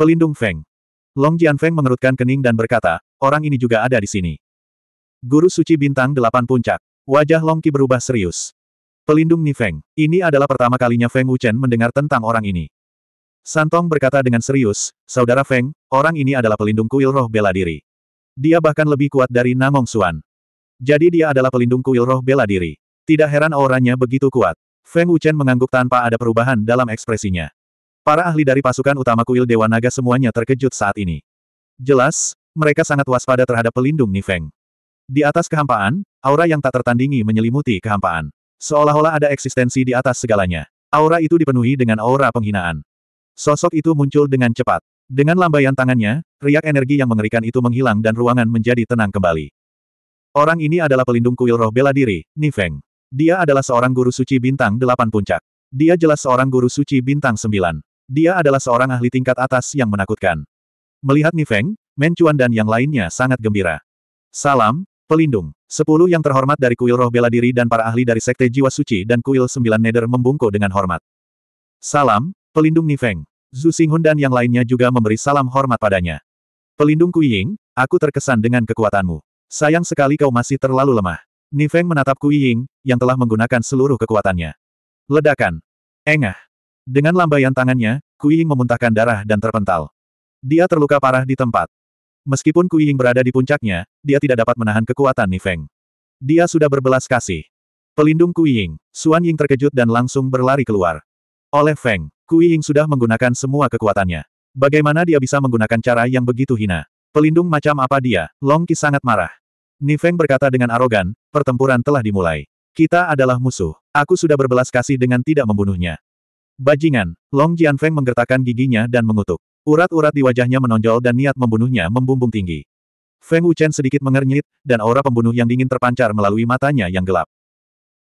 Pelindung Feng. Long Feng mengerutkan kening dan berkata, orang ini juga ada di sini. Guru Suci Bintang Delapan Puncak. Wajah Long Qi berubah serius. Pelindung Ni Feng. Ini adalah pertama kalinya Feng Wuchen mendengar tentang orang ini. Santong berkata dengan serius, Saudara Feng, orang ini adalah pelindung kuil roh bela diri. Dia bahkan lebih kuat dari Namong Xuan. Jadi dia adalah pelindung kuil roh bela diri. Tidak heran auranya begitu kuat. Feng Wuchen mengangguk tanpa ada perubahan dalam ekspresinya. Para ahli dari pasukan utama kuil Dewa Naga semuanya terkejut saat ini. Jelas, mereka sangat waspada terhadap pelindung Nifeng. Di atas kehampaan, aura yang tak tertandingi menyelimuti kehampaan. Seolah-olah ada eksistensi di atas segalanya. Aura itu dipenuhi dengan aura penghinaan. Sosok itu muncul dengan cepat. Dengan lambaian tangannya, riak energi yang mengerikan itu menghilang dan ruangan menjadi tenang kembali. Orang ini adalah pelindung kuil roh bela diri, Nifeng. Dia adalah seorang guru suci bintang delapan puncak. Dia jelas seorang guru suci bintang sembilan. Dia adalah seorang ahli tingkat atas yang menakutkan. Melihat Nifeng, Men dan yang lainnya sangat gembira. Salam, pelindung. Sepuluh yang terhormat dari kuil roh bela diri dan para ahli dari Sekte Jiwa Suci dan kuil sembilan neder membungkuk dengan hormat. Salam, pelindung Nifeng. Zhu Xinghun dan yang lainnya juga memberi salam hormat padanya. Pelindung Ying, aku terkesan dengan kekuatanmu. Sayang sekali kau masih terlalu lemah. Nifeng menatap Ying, yang telah menggunakan seluruh kekuatannya. Ledakan. Engah. Dengan lambaian tangannya, Kui Ying memuntahkan darah dan terpental. Dia terluka parah di tempat. Meskipun Kui Ying berada di puncaknya, dia tidak dapat menahan kekuatan Nifeng. Dia sudah berbelas kasih. Pelindung Kui Ying, Suan Ying terkejut dan langsung berlari keluar. Oleh Feng, Kui Ying sudah menggunakan semua kekuatannya. Bagaimana dia bisa menggunakan cara yang begitu hina? Pelindung macam apa dia? Long Qi sangat marah. Nifeng berkata dengan arogan, pertempuran telah dimulai. Kita adalah musuh. Aku sudah berbelas kasih dengan tidak membunuhnya. Bajingan, Long Jianfeng menggertakkan giginya dan mengutuk. Urat-urat di wajahnya menonjol dan niat membunuhnya membumbung tinggi. Feng Wuchen sedikit mengernyit, dan aura pembunuh yang dingin terpancar melalui matanya yang gelap.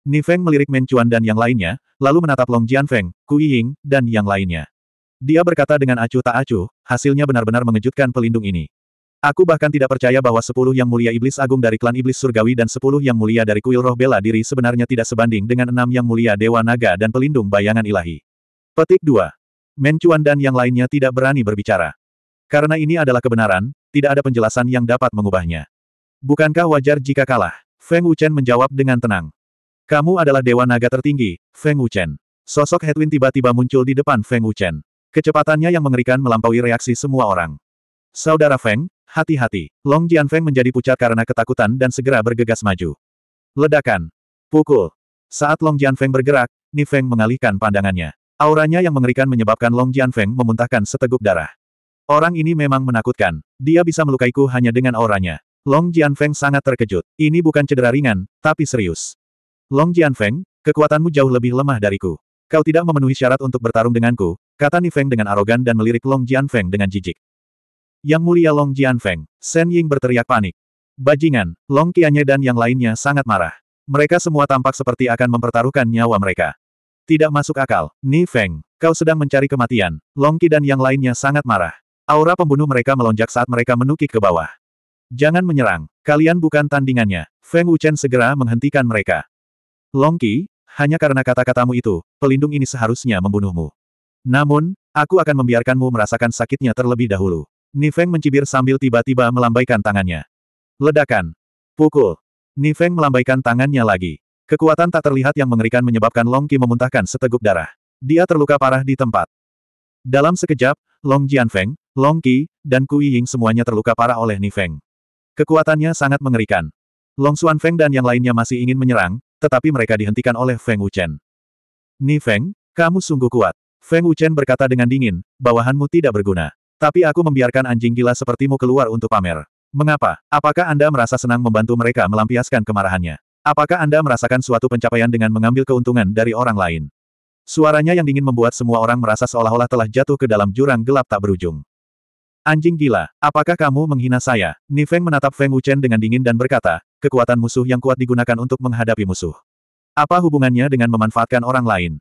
Ni Feng melirik Men Cuan dan yang lainnya, lalu menatap Long Jianfeng, Ku Ying, dan yang lainnya. Dia berkata dengan acuh tak acuh, hasilnya benar-benar mengejutkan pelindung ini. Aku bahkan tidak percaya bahwa sepuluh yang mulia iblis agung dari klan iblis surgawi dan sepuluh yang mulia dari kuil roh bela diri sebenarnya tidak sebanding dengan enam yang mulia dewa naga dan pelindung bayangan ilahi. Petik 2. Mencuan dan yang lainnya tidak berani berbicara. Karena ini adalah kebenaran, tidak ada penjelasan yang dapat mengubahnya. Bukankah wajar jika kalah? Feng Wuchen menjawab dengan tenang. Kamu adalah dewa naga tertinggi, Feng Wuchen. Sosok Hedwin tiba-tiba muncul di depan Feng Wuchen. Kecepatannya yang mengerikan melampaui reaksi semua orang. Saudara Feng, hati-hati. Long Jian Feng menjadi pucat karena ketakutan dan segera bergegas maju. Ledakan. Pukul. Saat Long Jian Feng bergerak, Ni Feng mengalihkan pandangannya. Auranya yang mengerikan menyebabkan Long Jianfeng memuntahkan seteguk darah. Orang ini memang menakutkan. Dia bisa melukaiku hanya dengan auranya. Long Jianfeng sangat terkejut. Ini bukan cedera ringan, tapi serius. Long Jianfeng, kekuatanmu jauh lebih lemah dariku. Kau tidak memenuhi syarat untuk bertarung denganku, kata Nifeng dengan arogan dan melirik Long Jianfeng dengan jijik. Yang mulia Long Jianfeng, Shen Ying berteriak panik. Bajingan, Long Qianye dan yang lainnya sangat marah. Mereka semua tampak seperti akan mempertaruhkan nyawa mereka. Tidak masuk akal, Ni Feng. Kau sedang mencari kematian. Longki dan yang lainnya sangat marah. Aura pembunuh mereka melonjak saat mereka menukik ke bawah. Jangan menyerang, kalian bukan tandingannya. Feng Wuchen segera menghentikan mereka. Longki, hanya karena kata-katamu itu, pelindung ini seharusnya membunuhmu. Namun, aku akan membiarkanmu merasakan sakitnya terlebih dahulu. Ni Feng mencibir sambil tiba-tiba melambaikan tangannya. Ledakan. Pukul. Ni Feng melambaikan tangannya lagi. Kekuatan tak terlihat yang mengerikan menyebabkan Long Qi memuntahkan seteguk darah. Dia terluka parah di tempat. Dalam sekejap, Long Jianfeng, Long Qi, dan Kui Ying semuanya terluka parah oleh Feng. Kekuatannya sangat mengerikan. Long Xuanfeng dan yang lainnya masih ingin menyerang, tetapi mereka dihentikan oleh Feng Wuchen. Feng, kamu sungguh kuat. Feng Wuchen berkata dengan dingin, bawahanmu tidak berguna. Tapi aku membiarkan anjing gila sepertimu keluar untuk pamer. Mengapa? Apakah Anda merasa senang membantu mereka melampiaskan kemarahannya? Apakah Anda merasakan suatu pencapaian dengan mengambil keuntungan dari orang lain? Suaranya yang dingin membuat semua orang merasa seolah-olah telah jatuh ke dalam jurang gelap tak berujung. Anjing gila, apakah kamu menghina saya? Nifeng menatap Feng Wuchen dengan dingin dan berkata, kekuatan musuh yang kuat digunakan untuk menghadapi musuh. Apa hubungannya dengan memanfaatkan orang lain?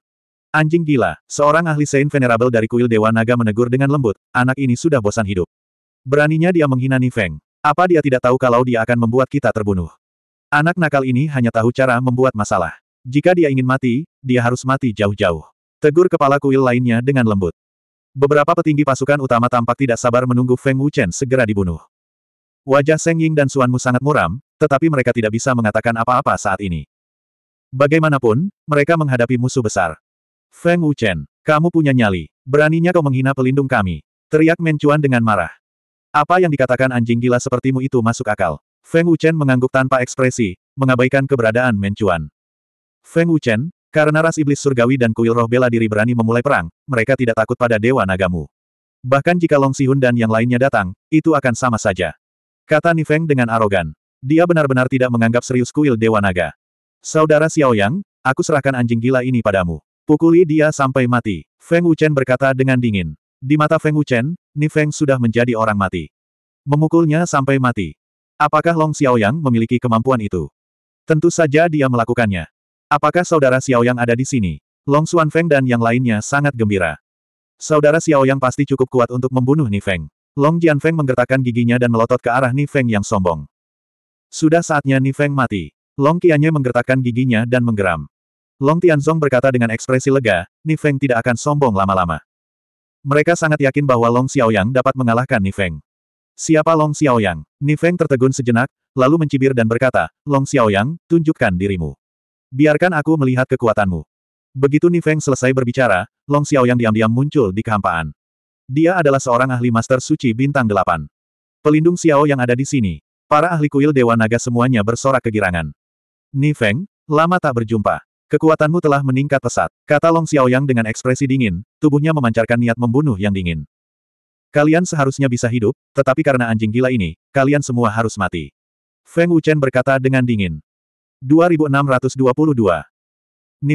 Anjing gila, seorang ahli Saint Venerable dari kuil Dewa Naga menegur dengan lembut, anak ini sudah bosan hidup. Beraninya dia menghina Nifeng. Apa dia tidak tahu kalau dia akan membuat kita terbunuh? Anak nakal ini hanya tahu cara membuat masalah. Jika dia ingin mati, dia harus mati jauh-jauh. Tegur kepala kuil lainnya dengan lembut. Beberapa petinggi pasukan utama tampak tidak sabar menunggu Feng Wuchen segera dibunuh. Wajah Seng Ying dan Suan sangat muram, tetapi mereka tidak bisa mengatakan apa-apa saat ini. Bagaimanapun, mereka menghadapi musuh besar. Feng Wuchen, kamu punya nyali. Beraninya kau menghina pelindung kami. Teriak Mencuan dengan marah. Apa yang dikatakan anjing gila sepertimu itu masuk akal. Feng Wuchen mengangguk tanpa ekspresi, mengabaikan keberadaan Mencuan. Feng Wuchen, karena ras iblis surgawi dan kuil roh bela diri berani memulai perang, mereka tidak takut pada Dewa Nagamu. Bahkan jika Long Sihun dan yang lainnya datang, itu akan sama saja. Kata Ni Feng dengan arogan. Dia benar-benar tidak menganggap serius kuil Dewa Naga. Saudara Xiao Yang, aku serahkan anjing gila ini padamu. Pukuli dia sampai mati. Feng Wuchen berkata dengan dingin. Di mata Feng Wuchen, Feng sudah menjadi orang mati. Memukulnya sampai mati. Apakah Long Xiaoyang memiliki kemampuan itu? Tentu saja dia melakukannya. Apakah saudara Xiaoyang ada di sini? Long Xuan Feng dan yang lainnya sangat gembira. Saudara Xiaoyang pasti cukup kuat untuk membunuh Ni Feng. Long Jian Feng menggertakkan giginya dan melotot ke arah Ni Feng yang sombong. Sudah saatnya Ni Feng mati. Long Qianye menggertakkan giginya dan menggeram. Long Tianzong berkata dengan ekspresi lega, Ni Feng tidak akan sombong lama-lama. Mereka sangat yakin bahwa Long Xiaoyang dapat mengalahkan Ni Feng. Siapa Long Xiaoyang? Feng tertegun sejenak, lalu mencibir dan berkata, Long Xiaoyang, tunjukkan dirimu. Biarkan aku melihat kekuatanmu. Begitu Ni Feng selesai berbicara, Long Xiaoyang diam-diam muncul di kehampaan. Dia adalah seorang ahli master suci bintang delapan. Pelindung Xiao yang ada di sini. Para ahli kuil Dewa Naga semuanya bersorak kegirangan. Ni Feng, lama tak berjumpa. Kekuatanmu telah meningkat pesat, kata Long Xiaoyang dengan ekspresi dingin, tubuhnya memancarkan niat membunuh yang dingin. Kalian seharusnya bisa hidup, tetapi karena anjing gila ini, kalian semua harus mati. Feng Wuchen berkata dengan dingin. 2622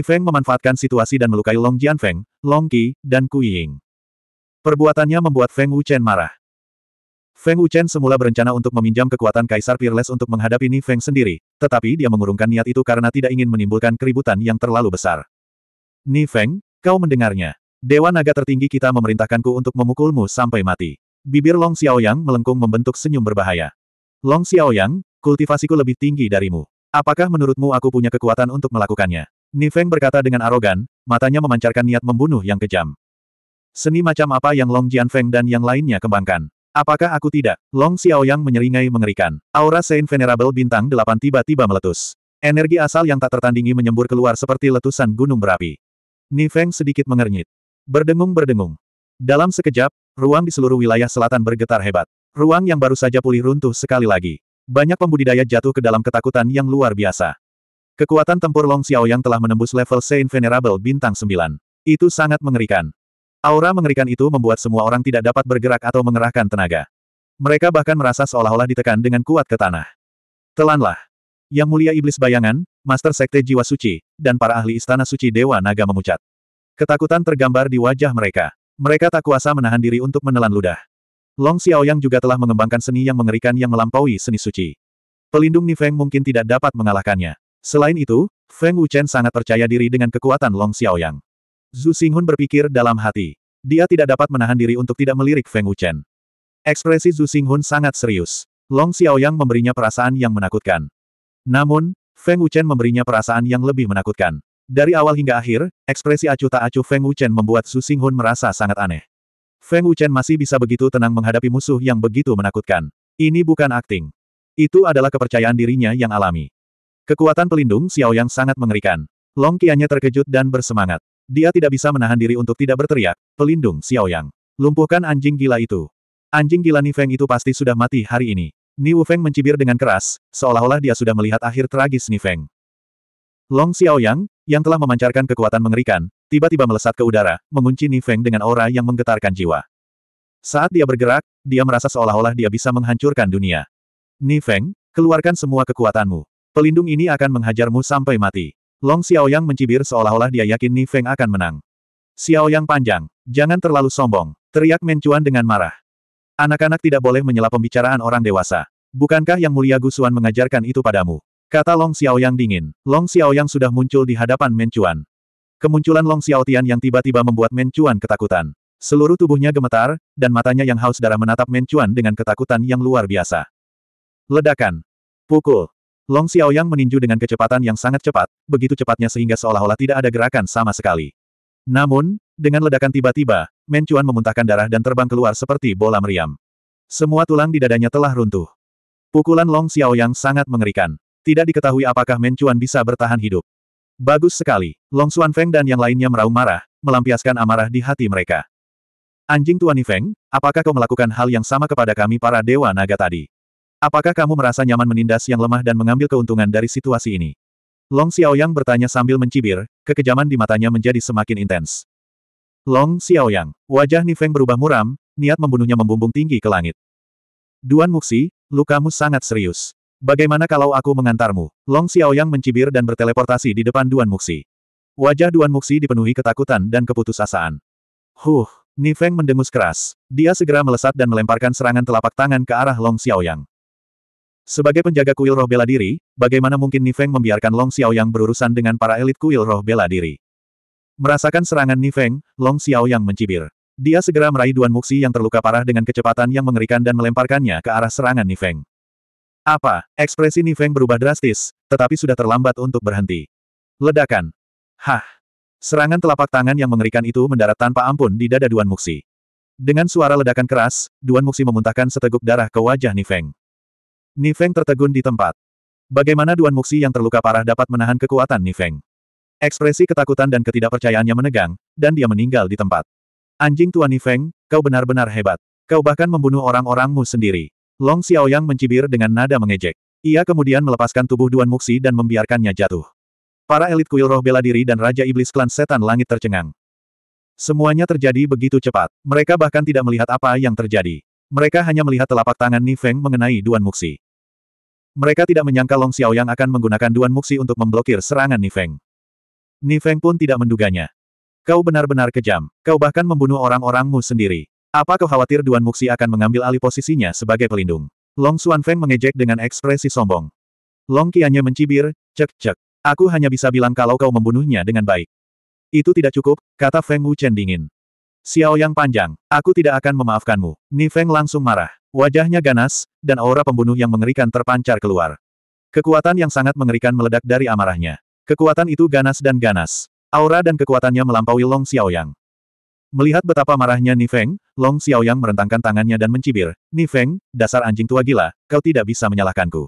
Feng memanfaatkan situasi dan melukai Long Jianfeng, Long Qi, dan Ku Ying. Perbuatannya membuat Feng Wuchen marah. Feng Wuchen semula berencana untuk meminjam kekuatan Kaisar Peerless untuk menghadapi Ni Feng sendiri, tetapi dia mengurungkan niat itu karena tidak ingin menimbulkan keributan yang terlalu besar. Ni Feng, kau mendengarnya. Dewa naga tertinggi kita memerintahkanku untuk memukulmu sampai mati. Bibir Long Xiaoyang melengkung membentuk senyum berbahaya. Long Xiaoyang, kultivasiku lebih tinggi darimu. Apakah menurutmu aku punya kekuatan untuk melakukannya? Nifeng berkata dengan arogan, matanya memancarkan niat membunuh yang kejam. Seni macam apa yang Long Jianfeng dan yang lainnya kembangkan? Apakah aku tidak? Long Xiaoyang menyeringai mengerikan. Aura Saint Venerable bintang delapan tiba-tiba meletus. Energi asal yang tak tertandingi menyembur keluar seperti letusan gunung berapi. Nifeng sedikit mengernyit. Berdengung-berdengung. Dalam sekejap, ruang di seluruh wilayah selatan bergetar hebat. Ruang yang baru saja pulih runtuh sekali lagi. Banyak pembudidaya jatuh ke dalam ketakutan yang luar biasa. Kekuatan tempur Long Xiao yang telah menembus level Saint Venerable bintang 9. Itu sangat mengerikan. Aura mengerikan itu membuat semua orang tidak dapat bergerak atau mengerahkan tenaga. Mereka bahkan merasa seolah-olah ditekan dengan kuat ke tanah. Telanlah. Yang mulia iblis bayangan, Master Sekte Jiwa Suci, dan para ahli Istana Suci Dewa Naga memucat. Ketakutan tergambar di wajah mereka. Mereka tak kuasa menahan diri untuk menelan ludah. Long Xiaoyang juga telah mengembangkan seni yang mengerikan yang melampaui seni suci. Pelindung Feng mungkin tidak dapat mengalahkannya. Selain itu, Feng Wuchen sangat percaya diri dengan kekuatan Long Xiaoyang. Zhu Xinghun berpikir dalam hati. Dia tidak dapat menahan diri untuk tidak melirik Feng Wuchen. Ekspresi Zhu Xinghun sangat serius. Long Xiaoyang memberinya perasaan yang menakutkan. Namun, Feng Wuchen memberinya perasaan yang lebih menakutkan. Dari awal hingga akhir, ekspresi acuh tak acuh Feng Wuchen membuat Su Xinghun merasa sangat aneh. Feng Wuchen masih bisa begitu tenang menghadapi musuh yang begitu menakutkan. Ini bukan akting. Itu adalah kepercayaan dirinya yang alami. Kekuatan pelindung Xiao Yang sangat mengerikan. Long Qiannya terkejut dan bersemangat. Dia tidak bisa menahan diri untuk tidak berteriak, pelindung Xiao Yang, Lumpuhkan anjing gila itu. Anjing gila Feng itu pasti sudah mati hari ini. Wu Feng mencibir dengan keras, seolah-olah dia sudah melihat akhir tragis Nifeng. Long Xiao Yang yang telah memancarkan kekuatan mengerikan, tiba-tiba melesat ke udara, mengunci Nifeng dengan aura yang menggetarkan jiwa. Saat dia bergerak, dia merasa seolah-olah dia bisa menghancurkan dunia. Nifeng, keluarkan semua kekuatanmu. Pelindung ini akan menghajarmu sampai mati. Long Xiaoyang mencibir seolah-olah dia yakin Nifeng akan menang. Xiaoyang panjang, jangan terlalu sombong, teriak Mencuan dengan marah. Anak-anak tidak boleh menyela pembicaraan orang dewasa. Bukankah yang mulia Gusuan mengajarkan itu padamu? Kata Long Xiaoyang dingin. Long Xiaoyang sudah muncul di hadapan Mencuan. Kemunculan Long Xiaotian yang tiba-tiba membuat Mencuan ketakutan. Seluruh tubuhnya gemetar, dan matanya yang haus darah menatap Mencuan dengan ketakutan yang luar biasa. Ledakan. Pukul. Long Xiaoyang meninju dengan kecepatan yang sangat cepat, begitu cepatnya sehingga seolah-olah tidak ada gerakan sama sekali. Namun, dengan ledakan tiba-tiba, Mencuan memuntahkan darah dan terbang keluar seperti bola meriam. Semua tulang di dadanya telah runtuh. Pukulan Long Xiaoyang sangat mengerikan. Tidak diketahui apakah Mencuan bisa bertahan hidup. Bagus sekali. Long Xuan Feng dan yang lainnya meraung marah, melampiaskan amarah di hati mereka. Anjing Tuan Feng, apakah kau melakukan hal yang sama kepada kami para Dewa Naga tadi? Apakah kamu merasa nyaman menindas yang lemah dan mengambil keuntungan dari situasi ini? Long Xiaoyang bertanya sambil mencibir, kekejaman di matanya menjadi semakin intens. Long Xiaoyang, wajah Nifeng berubah muram, niat membunuhnya membumbung tinggi ke langit. Duan Muxi, lukamu sangat serius. Bagaimana kalau aku mengantarmu? Long Xiaoyang mencibir dan berteleportasi di depan Duan Muxi. Wajah Duan Muxi dipenuhi ketakutan dan keputusasaan. Huh, Feng mendengus keras. Dia segera melesat dan melemparkan serangan telapak tangan ke arah Long Xiaoyang. Sebagai penjaga kuil roh bela diri, bagaimana mungkin Ni Feng membiarkan Long Xiaoyang berurusan dengan para elit kuil roh bela diri? Merasakan serangan Ni Feng, Long Xiaoyang mencibir. Dia segera meraih Duan Muxi yang terluka parah dengan kecepatan yang mengerikan dan melemparkannya ke arah serangan Ni Feng. Apa? Ekspresi Nifeng berubah drastis, tetapi sudah terlambat untuk berhenti. Ledakan. Hah. Serangan telapak tangan yang mengerikan itu mendarat tanpa ampun di dada Duan Muxi. Dengan suara ledakan keras, Duan Muxi memuntahkan seteguk darah ke wajah Nifeng. Nifeng tertegun di tempat. Bagaimana Duan Muxi yang terluka parah dapat menahan kekuatan Nifeng? Ekspresi ketakutan dan ketidakpercayaannya menegang, dan dia meninggal di tempat. Anjing tua Nifeng, kau benar-benar hebat. Kau bahkan membunuh orang-orangmu sendiri. Long Xiaoyang mencibir dengan nada mengejek. Ia kemudian melepaskan tubuh Duan Muxi dan membiarkannya jatuh. Para elit kuil roh bela diri dan Raja Iblis klan setan langit tercengang. Semuanya terjadi begitu cepat. Mereka bahkan tidak melihat apa yang terjadi. Mereka hanya melihat telapak tangan Ni Feng mengenai Duan Muxi. Mereka tidak menyangka Long Xiaoyang akan menggunakan Duan Muxi untuk memblokir serangan Ni Feng. Ni Feng pun tidak menduganya. Kau benar-benar kejam. Kau bahkan membunuh orang-orangmu sendiri. Apa kau khawatir Duan Muxi akan mengambil alih posisinya sebagai pelindung? Long Xuan Feng mengejek dengan ekspresi sombong. Long Qiannya mencibir, cek-cek. Aku hanya bisa bilang kalau kau membunuhnya dengan baik. Itu tidak cukup, kata Feng Wu Chen dingin. Xiao yang panjang, aku tidak akan memaafkanmu. Ni Feng langsung marah. Wajahnya ganas, dan aura pembunuh yang mengerikan terpancar keluar. Kekuatan yang sangat mengerikan meledak dari amarahnya. Kekuatan itu ganas dan ganas. Aura dan kekuatannya melampaui Long Xiaoyang. Melihat betapa marahnya Nifeng, Long Xiaoyang merentangkan tangannya dan mencibir, Nifeng, dasar anjing tua gila, kau tidak bisa menyalahkanku.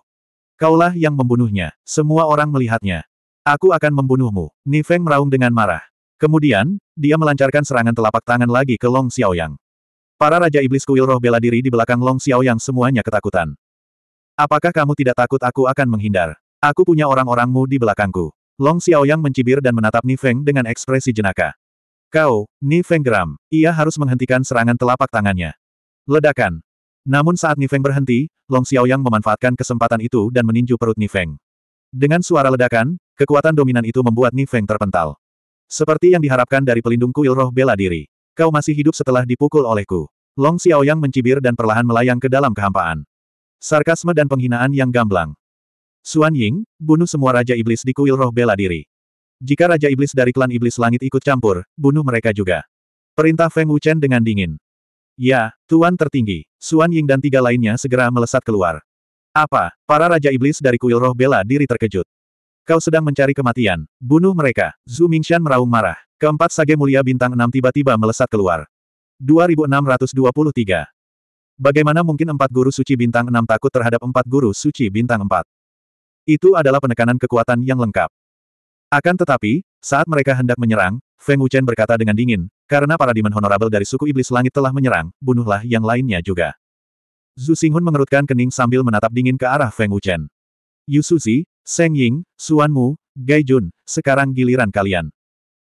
Kaulah yang membunuhnya, semua orang melihatnya. Aku akan membunuhmu, Nifeng meraung dengan marah. Kemudian, dia melancarkan serangan telapak tangan lagi ke Long Xiaoyang. Para Raja Iblis Kuil Roh bela diri di belakang Long Xiaoyang semuanya ketakutan. Apakah kamu tidak takut aku akan menghindar? Aku punya orang-orangmu di belakangku. Long Xiaoyang mencibir dan menatap Nifeng dengan ekspresi jenaka. Kau, Nifenggram. Ia harus menghentikan serangan telapak tangannya. Ledakan. Namun saat Feng berhenti, Long Xiaoyang memanfaatkan kesempatan itu dan meninju perut Feng. Dengan suara ledakan, kekuatan dominan itu membuat Feng terpental. Seperti yang diharapkan dari pelindung kuil roh bela diri. Kau masih hidup setelah dipukul olehku. Long Xiaoyang mencibir dan perlahan melayang ke dalam kehampaan. Sarkasme dan penghinaan yang gamblang. Xuan Ying, bunuh semua Raja Iblis di kuil roh bela diri. Jika Raja Iblis dari klan Iblis Langit ikut campur, bunuh mereka juga. Perintah Feng Wuchen dengan dingin. Ya, Tuan tertinggi, Suan Ying dan tiga lainnya segera melesat keluar. Apa, para Raja Iblis dari kuil roh bela diri terkejut. Kau sedang mencari kematian, bunuh mereka, Zhu Mingshan meraung marah. Keempat sage mulia bintang enam tiba-tiba melesat keluar. 2623. Bagaimana mungkin empat guru suci bintang enam takut terhadap empat guru suci bintang empat? Itu adalah penekanan kekuatan yang lengkap. Akan tetapi, saat mereka hendak menyerang, Feng Wuchen berkata dengan dingin, karena para demon honorabel dari suku iblis langit telah menyerang, bunuhlah yang lainnya juga. Zhu Xinghun mengerutkan kening sambil menatap dingin ke arah Feng Wuchen. Yu Suzi, Seng Ying, Suan Mu, Gai Jun, sekarang giliran kalian.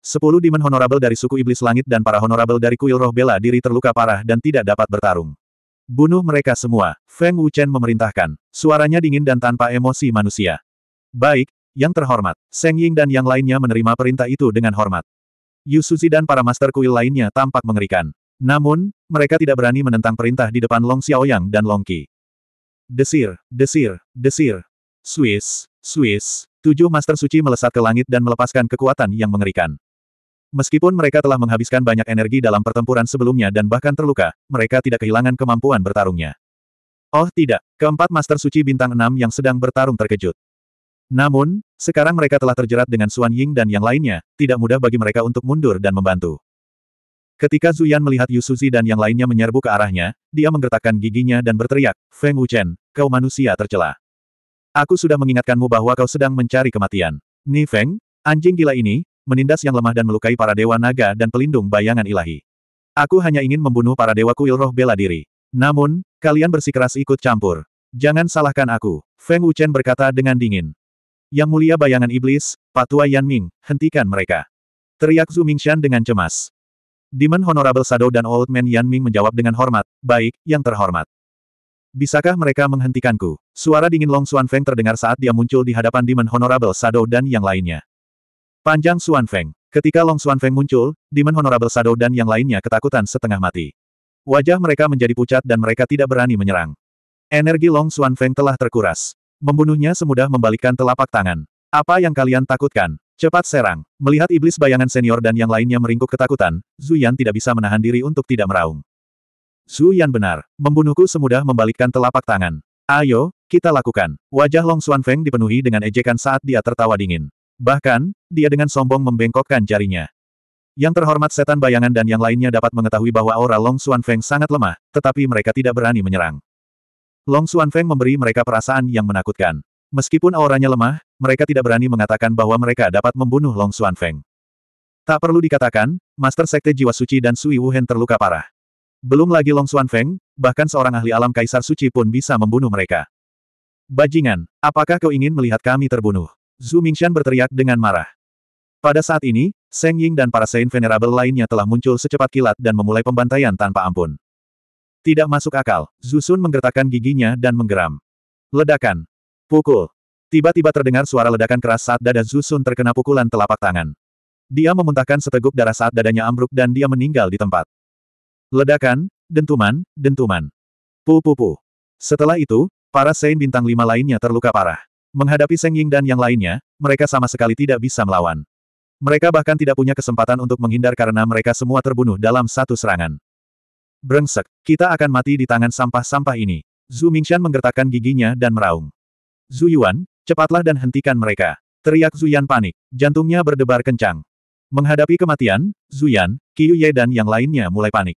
Sepuluh demon honorabel dari suku iblis langit dan para honorabel dari kuil roh bela diri terluka parah dan tidak dapat bertarung. Bunuh mereka semua, Feng Wuchen memerintahkan, suaranya dingin dan tanpa emosi manusia. Baik, yang terhormat, Seng Ying dan yang lainnya menerima perintah itu dengan hormat. Yu Suzi dan para master kuil lainnya tampak mengerikan. Namun, mereka tidak berani menentang perintah di depan Long Xiaoyang dan Long Qi. Desir, desir, desir. Swiss, Swiss. Tujuh master suci melesat ke langit dan melepaskan kekuatan yang mengerikan. Meskipun mereka telah menghabiskan banyak energi dalam pertempuran sebelumnya dan bahkan terluka, mereka tidak kehilangan kemampuan bertarungnya. Oh tidak, keempat master suci bintang enam yang sedang bertarung terkejut. Namun, sekarang mereka telah terjerat dengan Suan Ying dan yang lainnya, tidak mudah bagi mereka untuk mundur dan membantu. Ketika Zuyan melihat Yu Suzi dan yang lainnya menyerbu ke arahnya, dia menggertakkan giginya dan berteriak, Feng Wuchen, kau manusia tercela. Aku sudah mengingatkanmu bahwa kau sedang mencari kematian. Ni Feng, anjing gila ini, menindas yang lemah dan melukai para dewa naga dan pelindung bayangan ilahi. Aku hanya ingin membunuh para dewa kuil roh bela diri. Namun, kalian bersikeras ikut campur. Jangan salahkan aku, Feng Wuchen berkata dengan dingin. Yang mulia bayangan iblis, Patua Yan Ming, hentikan mereka. Teriak Zhu Mingshan dengan cemas. Demon Honorable Sado dan Old Man Yan Ming menjawab dengan hormat, baik, yang terhormat. Bisakah mereka menghentikanku? Suara dingin Long Xuan Feng terdengar saat dia muncul di hadapan Demon Honorable Sado dan yang lainnya. Panjang Xuan Feng. Ketika Long Xuan Feng muncul, Demon Honorable Sado dan yang lainnya ketakutan setengah mati. Wajah mereka menjadi pucat dan mereka tidak berani menyerang. Energi Long Xuan Feng telah terkuras. Membunuhnya semudah membalikkan telapak tangan. Apa yang kalian takutkan? Cepat serang. Melihat iblis bayangan senior dan yang lainnya meringkuk ketakutan, Zhu Yan tidak bisa menahan diri untuk tidak meraung. Zhu Yan benar. Membunuhku semudah membalikkan telapak tangan. Ayo, kita lakukan. Wajah Long Xuan Feng dipenuhi dengan ejekan saat dia tertawa dingin. Bahkan, dia dengan sombong membengkokkan jarinya. Yang terhormat setan bayangan dan yang lainnya dapat mengetahui bahwa aura Long Xuan Feng sangat lemah, tetapi mereka tidak berani menyerang. Long Xuan Feng memberi mereka perasaan yang menakutkan. Meskipun auranya lemah, mereka tidak berani mengatakan bahwa mereka dapat membunuh Long Xuan Feng. Tak perlu dikatakan, Master Sekte Jiwa Suci dan Sui Wuhen terluka parah. Belum lagi Long Xuan Feng, bahkan seorang ahli alam Kaisar Suci pun bisa membunuh mereka. Bajingan, apakah kau ingin melihat kami terbunuh? Zhu Mingshan berteriak dengan marah. Pada saat ini, Seng Ying dan para Saint Venerable lainnya telah muncul secepat kilat dan memulai pembantaian tanpa ampun. Tidak masuk akal, Zusun menggertakkan giginya dan menggeram. Ledakan. Pukul. Tiba-tiba terdengar suara ledakan keras saat dada Zusun terkena pukulan telapak tangan. Dia memuntahkan seteguk darah saat dadanya ambruk dan dia meninggal di tempat. Ledakan, dentuman, dentuman. Pu-pu-pu. Setelah itu, para Sein bintang lima lainnya terluka parah. Menghadapi Seng Ying dan yang lainnya, mereka sama sekali tidak bisa melawan. Mereka bahkan tidak punya kesempatan untuk menghindar karena mereka semua terbunuh dalam satu serangan. Brengsek, kita akan mati di tangan sampah-sampah ini. Zhu Mingshan menggertakkan giginya dan meraung. Zhu Yuan, cepatlah dan hentikan mereka. Teriak Zhu Yan panik, jantungnya berdebar kencang. Menghadapi kematian, Zhu Yan, Qiu Ye dan yang lainnya mulai panik.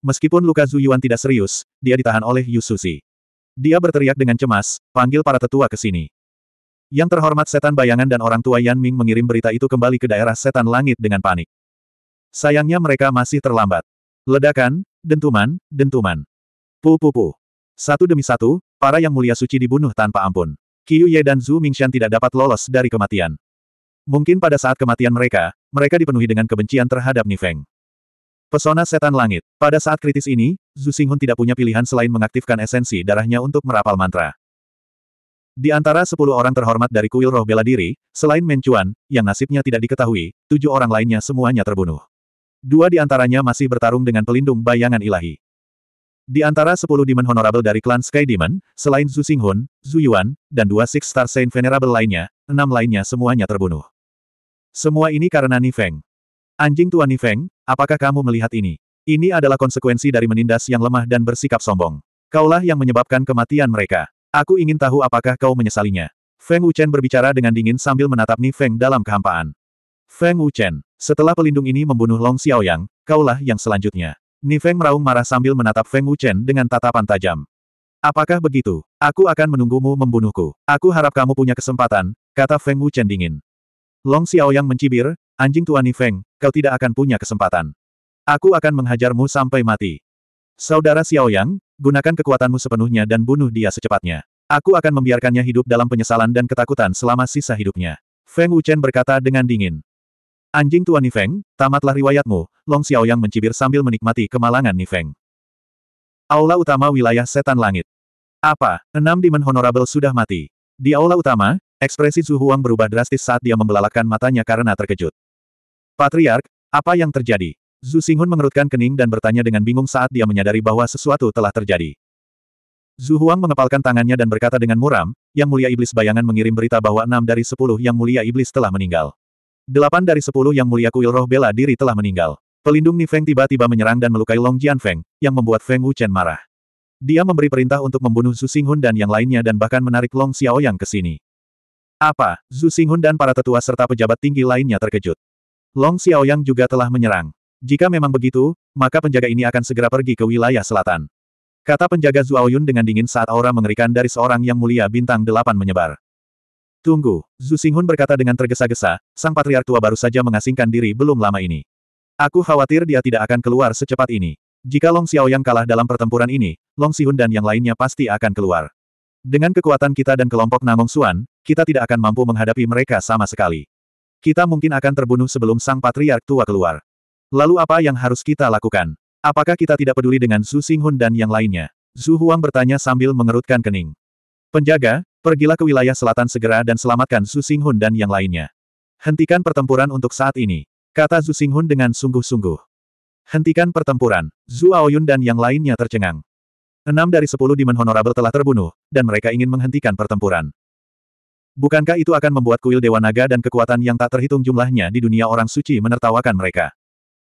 Meskipun luka Zhu Yuan tidak serius, dia ditahan oleh Yu Susi. Dia berteriak dengan cemas, panggil para tetua ke sini. Yang terhormat setan bayangan dan orang tua Yan Ming mengirim berita itu kembali ke daerah setan langit dengan panik. Sayangnya mereka masih terlambat. Ledakan, dentuman, dentuman. Pu-pu-pu. Satu demi satu, para yang mulia suci dibunuh tanpa ampun. Qiu Ye dan Zhu Mingxian tidak dapat lolos dari kematian. Mungkin pada saat kematian mereka, mereka dipenuhi dengan kebencian terhadap Nifeng. Pesona setan langit. Pada saat kritis ini, Zhu Xinghun tidak punya pilihan selain mengaktifkan esensi darahnya untuk merapal mantra. Di antara sepuluh orang terhormat dari kuil roh bela diri, selain Menchuan yang nasibnya tidak diketahui, tujuh orang lainnya semuanya terbunuh. Dua di antaranya masih bertarung dengan pelindung bayangan ilahi. Di antara sepuluh demon honorable dari klan Sky Demon, selain Zhu Xinghun, Zhu Yuan, dan dua Six Star Saint Venerable lainnya, enam lainnya semuanya terbunuh. Semua ini karena Feng. Anjing tua Feng, apakah kamu melihat ini? Ini adalah konsekuensi dari menindas yang lemah dan bersikap sombong. Kaulah yang menyebabkan kematian mereka. Aku ingin tahu apakah kau menyesalinya. Feng Wuchen berbicara dengan dingin sambil menatap Feng dalam kehampaan. Feng Wuchen, setelah pelindung ini membunuh Long Xiaoyang, kaulah yang selanjutnya. Ni Feng meraung marah sambil menatap Feng Wuchen dengan tatapan tajam. Apakah begitu? Aku akan menunggumu membunuhku. Aku harap kamu punya kesempatan, kata Feng Wuchen dingin. Long Xiaoyang mencibir, anjing tua Ni Feng, kau tidak akan punya kesempatan. Aku akan menghajarmu sampai mati. Saudara Xiaoyang, gunakan kekuatanmu sepenuhnya dan bunuh dia secepatnya. Aku akan membiarkannya hidup dalam penyesalan dan ketakutan selama sisa hidupnya. Feng Wuchen berkata dengan dingin. Anjing tua Nifeng, tamatlah riwayatmu, Long Xiao Yang mencibir sambil menikmati kemalangan Nifeng. Aula utama wilayah setan langit. Apa, enam dimen honorable sudah mati. Di aula utama, ekspresi Zhu Huang berubah drastis saat dia membelalakan matanya karena terkejut. Patriark, apa yang terjadi? Zhu Xinghun mengerutkan kening dan bertanya dengan bingung saat dia menyadari bahwa sesuatu telah terjadi. Zhu Huang mengepalkan tangannya dan berkata dengan muram, Yang Mulia Iblis bayangan mengirim berita bahwa enam dari sepuluh Yang Mulia Iblis telah meninggal. Delapan dari sepuluh yang mulia kuil roh bela diri telah meninggal. Pelindung Nifeng tiba-tiba menyerang dan melukai Long Jianfeng, yang membuat Feng Wuchen marah. Dia memberi perintah untuk membunuh Zhu Xinghun dan yang lainnya dan bahkan menarik Long Xiaoyang ke sini. Apa? Zhu Xinghun dan para tetua serta pejabat tinggi lainnya terkejut. Long Xiaoyang juga telah menyerang. Jika memang begitu, maka penjaga ini akan segera pergi ke wilayah selatan. Kata penjaga Yun dengan dingin saat aura mengerikan dari seorang yang mulia bintang delapan menyebar. Tunggu, Zhu Xinghun berkata dengan tergesa-gesa, sang patriark tua baru saja mengasingkan diri belum lama ini. Aku khawatir dia tidak akan keluar secepat ini. Jika Long Xiaoyang kalah dalam pertempuran ini, Long Xihun dan yang lainnya pasti akan keluar. Dengan kekuatan kita dan kelompok Namong Suan, kita tidak akan mampu menghadapi mereka sama sekali. Kita mungkin akan terbunuh sebelum sang patriark tua keluar. Lalu apa yang harus kita lakukan? Apakah kita tidak peduli dengan Zhu Xinghun dan yang lainnya? Zhu Huang bertanya sambil mengerutkan kening. Penjaga, Pergilah ke wilayah selatan segera dan selamatkan Su Xinghun dan yang lainnya. Hentikan pertempuran untuk saat ini, kata Su Xinghun dengan sungguh-sungguh. Hentikan pertempuran, Zhu Aoyun dan yang lainnya tercengang. Enam dari sepuluh Demon Honorable telah terbunuh, dan mereka ingin menghentikan pertempuran. Bukankah itu akan membuat kuil Dewa Naga dan kekuatan yang tak terhitung jumlahnya di dunia orang suci menertawakan mereka?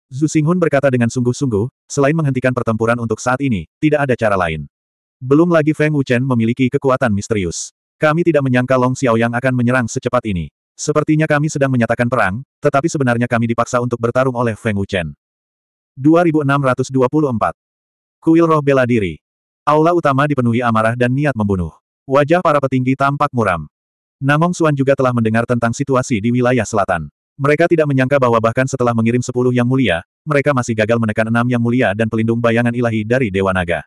Zhu Xinghun berkata dengan sungguh-sungguh, selain menghentikan pertempuran untuk saat ini, tidak ada cara lain. Belum lagi Feng Wuchen memiliki kekuatan misterius. Kami tidak menyangka Long Xiaoyang akan menyerang secepat ini. Sepertinya kami sedang menyatakan perang, tetapi sebenarnya kami dipaksa untuk bertarung oleh Feng Wuchen. 2624 Kuil Roh Bela Diri Aula utama dipenuhi amarah dan niat membunuh. Wajah para petinggi tampak muram. Namong Suan juga telah mendengar tentang situasi di wilayah selatan. Mereka tidak menyangka bahwa bahkan setelah mengirim sepuluh yang mulia, mereka masih gagal menekan enam yang mulia dan pelindung bayangan ilahi dari Dewa Naga.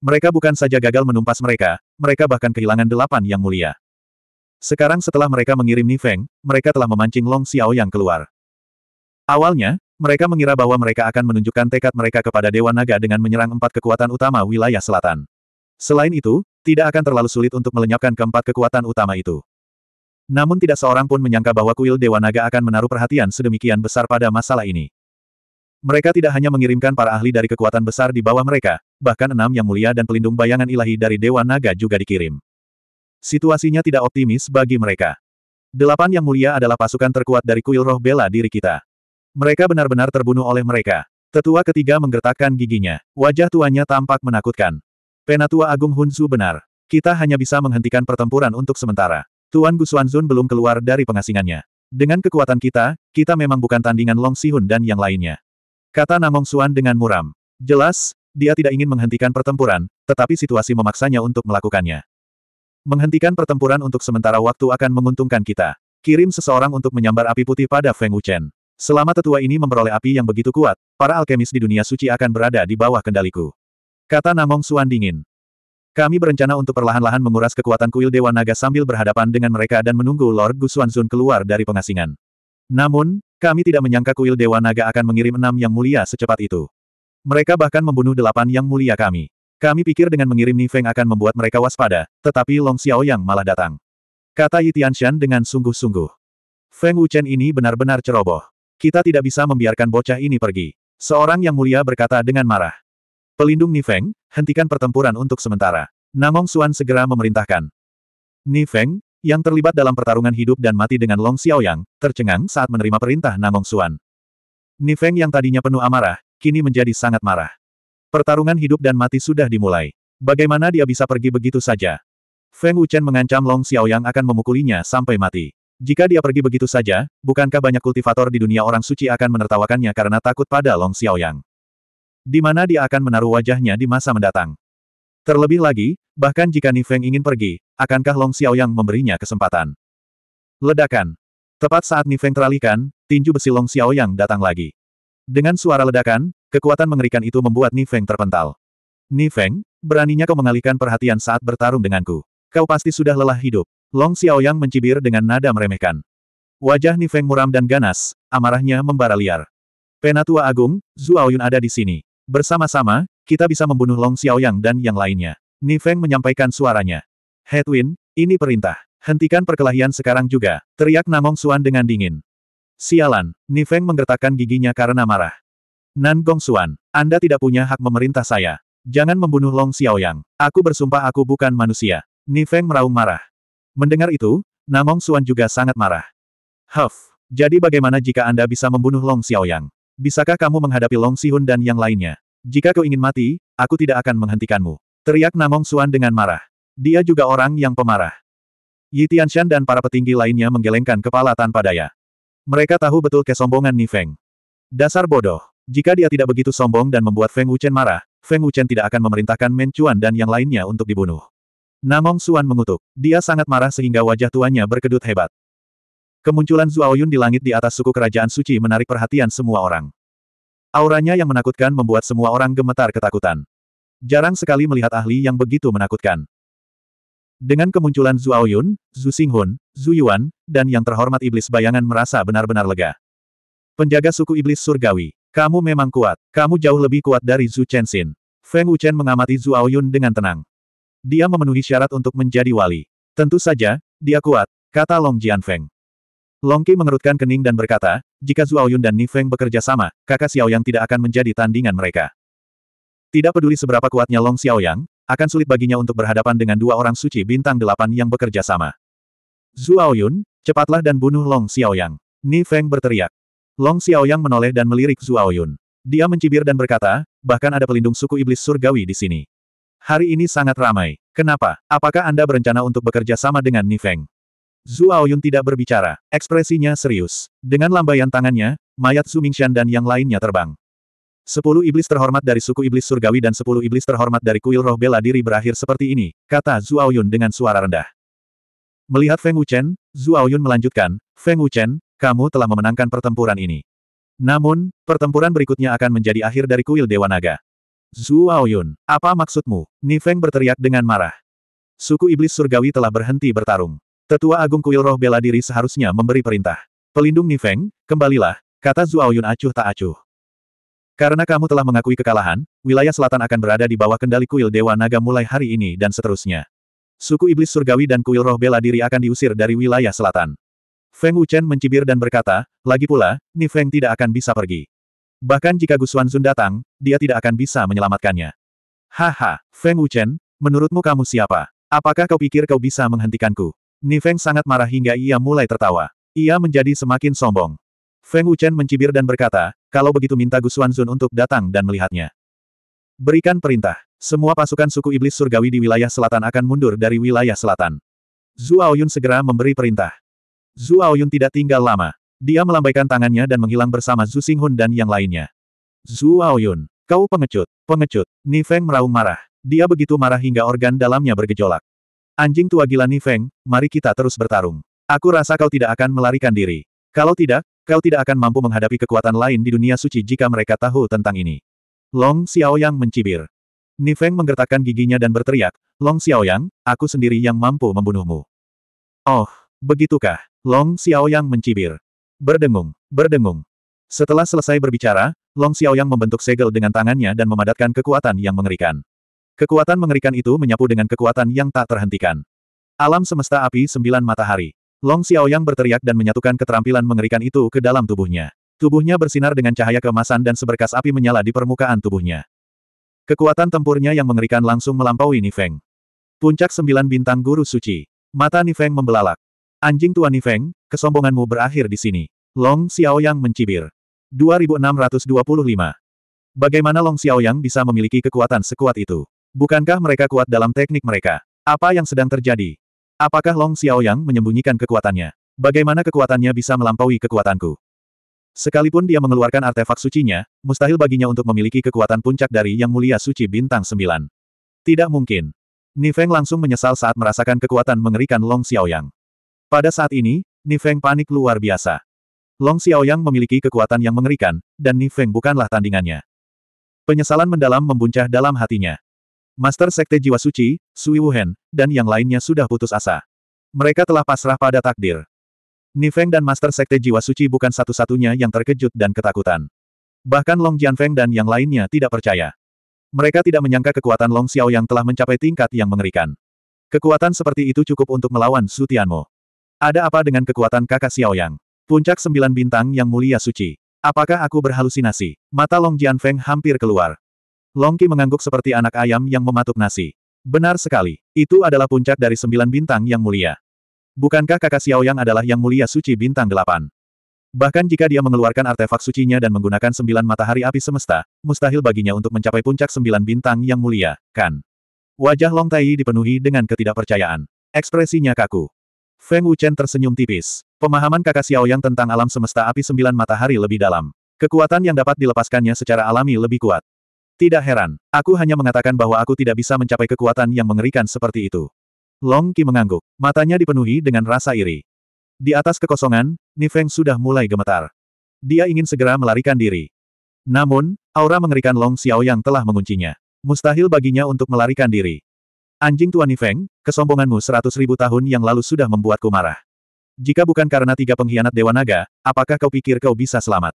Mereka bukan saja gagal menumpas mereka, mereka bahkan kehilangan delapan yang mulia. Sekarang setelah mereka mengirim Nifeng, mereka telah memancing Long Xiao yang keluar. Awalnya, mereka mengira bahwa mereka akan menunjukkan tekad mereka kepada Dewa Naga dengan menyerang empat kekuatan utama wilayah selatan. Selain itu, tidak akan terlalu sulit untuk melenyapkan keempat kekuatan utama itu. Namun tidak seorang pun menyangka bahwa kuil Dewa Naga akan menaruh perhatian sedemikian besar pada masalah ini. Mereka tidak hanya mengirimkan para ahli dari kekuatan besar di bawah mereka, bahkan enam yang mulia dan pelindung bayangan ilahi dari Dewa Naga juga dikirim. Situasinya tidak optimis bagi mereka. Delapan yang mulia adalah pasukan terkuat dari kuil roh bela diri kita. Mereka benar-benar terbunuh oleh mereka. Tetua ketiga menggertakkan giginya. Wajah tuanya tampak menakutkan. Penatua Agung Hunsu benar. Kita hanya bisa menghentikan pertempuran untuk sementara. Tuan Gusuanzun belum keluar dari pengasingannya. Dengan kekuatan kita, kita memang bukan tandingan Long Sihun dan yang lainnya. Kata Namong Suan dengan muram. Jelas, dia tidak ingin menghentikan pertempuran, tetapi situasi memaksanya untuk melakukannya. Menghentikan pertempuran untuk sementara waktu akan menguntungkan kita. Kirim seseorang untuk menyambar api putih pada Feng Wuchen. Selama tetua ini memperoleh api yang begitu kuat, para alkemis di dunia suci akan berada di bawah kendaliku. Kata Namong Suan dingin. Kami berencana untuk perlahan-lahan menguras kekuatan kuil Dewa Naga sambil berhadapan dengan mereka dan menunggu Lord Gu Xuanzun keluar dari pengasingan. Namun, kami tidak menyangka kuil Dewa Naga akan mengirim enam yang mulia secepat itu. Mereka bahkan membunuh delapan yang mulia kami. Kami pikir dengan mengirim Nifeng akan membuat mereka waspada, tetapi Long Xiaoyang malah datang. Kata Yi Tianshan dengan sungguh-sungguh. Feng Wuchen ini benar-benar ceroboh. Kita tidak bisa membiarkan bocah ini pergi. Seorang yang mulia berkata dengan marah. Pelindung Nifeng, hentikan pertempuran untuk sementara. Namong Suan segera memerintahkan. Nifeng, yang terlibat dalam pertarungan hidup dan mati dengan Long Xiaoyang, tercengang saat menerima perintah Namong Xuan. Feng yang tadinya penuh amarah, kini menjadi sangat marah. Pertarungan hidup dan mati sudah dimulai. Bagaimana dia bisa pergi begitu saja? Feng Wuchen mengancam Long Xiaoyang akan memukulinya sampai mati. Jika dia pergi begitu saja, bukankah banyak kultivator di dunia orang suci akan menertawakannya karena takut pada Long Xiaoyang? Di mana dia akan menaruh wajahnya di masa mendatang? Terlebih lagi, bahkan jika Nifeng ingin pergi, akankah Long Xiaoyang memberinya kesempatan? Ledakan. Tepat saat Nifeng teralihkan, tinju besi Long Xiaoyang datang lagi. Dengan suara ledakan, kekuatan mengerikan itu membuat Nifeng terpental. Nifeng, beraninya kau mengalihkan perhatian saat bertarung denganku. Kau pasti sudah lelah hidup. Long Xiaoyang mencibir dengan nada meremehkan. Wajah Nifeng muram dan ganas, amarahnya membara liar. Penatua Agung, Zhu Yun ada di sini. Bersama-sama, kita bisa membunuh Long Xiaoyang dan yang lainnya. Ni Feng menyampaikan suaranya. Hetwin, ini perintah. Hentikan perkelahian sekarang juga, teriak Namong Suan dengan dingin. Sialan, Ni Feng menggertakkan giginya karena marah. Nan Gong Suan, Anda tidak punya hak memerintah saya. Jangan membunuh Long Xiaoyang. Aku bersumpah aku bukan manusia. Ni Feng meraung marah. Mendengar itu, Namong Suan juga sangat marah. Huff, jadi bagaimana jika Anda bisa membunuh Long Xiaoyang? Bisakah kamu menghadapi Long Sihun dan yang lainnya? Jika kau ingin mati, aku tidak akan menghentikanmu. Teriak Namong Suan dengan marah. Dia juga orang yang pemarah. Yi Tianshan dan para petinggi lainnya menggelengkan kepala tanpa daya. Mereka tahu betul kesombongan Ni Feng. Dasar bodoh. Jika dia tidak begitu sombong dan membuat Feng Wuchen marah, Feng Wuchen tidak akan memerintahkan Men Chuan dan yang lainnya untuk dibunuh. Namong Suan mengutuk. Dia sangat marah sehingga wajah tuannya berkedut hebat. Kemunculan Yun di langit di atas suku kerajaan suci menarik perhatian semua orang. Auranya yang menakutkan membuat semua orang gemetar ketakutan. Jarang sekali melihat ahli yang begitu menakutkan. Dengan kemunculan Zhu Aoyun, Zhu Xinghun, Zhu Yuan, dan yang terhormat iblis bayangan merasa benar-benar lega. Penjaga suku iblis surgawi, kamu memang kuat, kamu jauh lebih kuat dari Zhu Chenxin. Feng Wuchen mengamati Zhu Aoyun dengan tenang. Dia memenuhi syarat untuk menjadi wali. Tentu saja, dia kuat, kata Long Jian Feng. Qi mengerutkan kening dan berkata, jika Yun dan Nifeng bekerja sama, kakak Xiao yang tidak akan menjadi tandingan mereka. Tidak peduli seberapa kuatnya Long Xiao Yang, akan sulit baginya untuk berhadapan dengan dua orang suci bintang delapan yang bekerja sama. Yun, cepatlah dan bunuh Long Xiao Xiaoyang. Nifeng berteriak. Long Xiao Yang menoleh dan melirik Yun. Dia mencibir dan berkata, bahkan ada pelindung suku iblis surgawi di sini. Hari ini sangat ramai. Kenapa? Apakah Anda berencana untuk bekerja sama dengan Nifeng? Zhu Aoyun tidak berbicara, ekspresinya serius. Dengan lambaian tangannya, mayat Zhu Mingxian dan yang lainnya terbang. Sepuluh iblis terhormat dari suku iblis surgawi dan sepuluh iblis terhormat dari kuil roh bela diri berakhir seperti ini, kata Zhu Aoyun dengan suara rendah. Melihat Feng Wuchen, Zhu Aoyun melanjutkan, Feng Wuchen, kamu telah memenangkan pertempuran ini. Namun, pertempuran berikutnya akan menjadi akhir dari kuil Dewa Naga. Zhu Aoyun, apa maksudmu? Ni Feng berteriak dengan marah. Suku iblis surgawi telah berhenti bertarung. Tetua Agung Kuil Roh Bela Diri seharusnya memberi perintah. Pelindung Nifeng, kembalilah, kata Zuaoyun acuh tak acuh. Karena kamu telah mengakui kekalahan, wilayah selatan akan berada di bawah kendali kuil Dewa Naga mulai hari ini dan seterusnya. Suku Iblis Surgawi dan kuil roh bela diri akan diusir dari wilayah selatan. Feng Wuchen mencibir dan berkata, lagi pula, Ni Feng tidak akan bisa pergi. Bahkan jika Gusuan Zun datang, dia tidak akan bisa menyelamatkannya. Haha, Feng Wuchen, menurutmu kamu siapa? Apakah kau pikir kau bisa menghentikanku? Nifeng sangat marah hingga ia mulai tertawa. Ia menjadi semakin sombong. Feng Wuchen mencibir dan berkata, kalau begitu minta Gu Xuanzun untuk datang dan melihatnya. Berikan perintah. Semua pasukan suku iblis surgawi di wilayah selatan akan mundur dari wilayah selatan. Aoyun segera memberi perintah. Aoyun tidak tinggal lama. Dia melambaikan tangannya dan menghilang bersama Zhu Xinghun dan yang lainnya. Aoyun, kau pengecut, pengecut. Nifeng meraung marah. Dia begitu marah hingga organ dalamnya bergejolak. Anjing tua gila Nifeng, mari kita terus bertarung. Aku rasa kau tidak akan melarikan diri. Kalau tidak, kau tidak akan mampu menghadapi kekuatan lain di dunia suci jika mereka tahu tentang ini. Long Xiaoyang mencibir. Nifeng menggertakkan giginya dan berteriak, Long Xiaoyang, aku sendiri yang mampu membunuhmu. Oh, begitukah? Long Xiaoyang mencibir. Berdengung, berdengung. Setelah selesai berbicara, Long Xiaoyang membentuk segel dengan tangannya dan memadatkan kekuatan yang mengerikan. Kekuatan mengerikan itu menyapu dengan kekuatan yang tak terhentikan. Alam semesta api sembilan matahari. Long Xiaoyang berteriak dan menyatukan keterampilan mengerikan itu ke dalam tubuhnya. Tubuhnya bersinar dengan cahaya kemasan dan seberkas api menyala di permukaan tubuhnya. Kekuatan tempurnya yang mengerikan langsung melampaui Nifeng. Puncak sembilan bintang guru suci. Mata Nifeng membelalak. Anjing tua Nifeng, kesombonganmu berakhir di sini. Long Xiaoyang mencibir. 2625. Bagaimana Long Xiaoyang bisa memiliki kekuatan sekuat itu? Bukankah mereka kuat dalam teknik mereka? Apa yang sedang terjadi? Apakah Long Xiaoyang menyembunyikan kekuatannya? Bagaimana kekuatannya bisa melampaui kekuatanku? Sekalipun dia mengeluarkan artefak sucinya, mustahil baginya untuk memiliki kekuatan puncak dari Yang Mulia Suci Bintang Sembilan. Tidak mungkin. Nifeng langsung menyesal saat merasakan kekuatan mengerikan Long Xiaoyang. Pada saat ini, Nifeng panik luar biasa. Long Xiaoyang memiliki kekuatan yang mengerikan, dan Nifeng bukanlah tandingannya. Penyesalan mendalam membuncah dalam hatinya. Master Sekte Jiwa Suci, Sui Wuhen, dan yang lainnya sudah putus asa. Mereka telah pasrah pada takdir. Nifeng dan Master Sekte Jiwa Suci bukan satu-satunya yang terkejut dan ketakutan. Bahkan Long Jianfeng dan yang lainnya tidak percaya. Mereka tidak menyangka kekuatan Long Xiao yang telah mencapai tingkat yang mengerikan. Kekuatan seperti itu cukup untuk melawan Su Tianmo. Ada apa dengan kekuatan kakak Xiao Yang? Puncak sembilan bintang yang mulia suci. Apakah aku berhalusinasi? Mata Long Jianfeng hampir keluar. Longki mengangguk seperti anak ayam yang mematuk nasi. Benar sekali, itu adalah puncak dari sembilan bintang yang mulia. Bukankah kakak Xiao Yang adalah yang mulia suci bintang delapan? Bahkan jika dia mengeluarkan artefak sucinya dan menggunakan sembilan matahari api semesta, mustahil baginya untuk mencapai puncak sembilan bintang yang mulia, kan? Wajah Long Tai dipenuhi dengan ketidakpercayaan. Ekspresinya kaku. Feng Wuchen tersenyum tipis. Pemahaman kakak Xiao Yang tentang alam semesta api sembilan matahari lebih dalam. Kekuatan yang dapat dilepaskannya secara alami lebih kuat. Tidak heran, aku hanya mengatakan bahwa aku tidak bisa mencapai kekuatan yang mengerikan seperti itu. Long Qi mengangguk, matanya dipenuhi dengan rasa iri. Di atas kekosongan, Nifeng sudah mulai gemetar. Dia ingin segera melarikan diri. Namun, aura mengerikan Long Xiao Yang telah menguncinya. Mustahil baginya untuk melarikan diri. Anjing Tuan Nifeng, kesombonganmu seratus ribu tahun yang lalu sudah membuatku marah. Jika bukan karena tiga pengkhianat Dewa Naga, apakah kau pikir kau bisa selamat?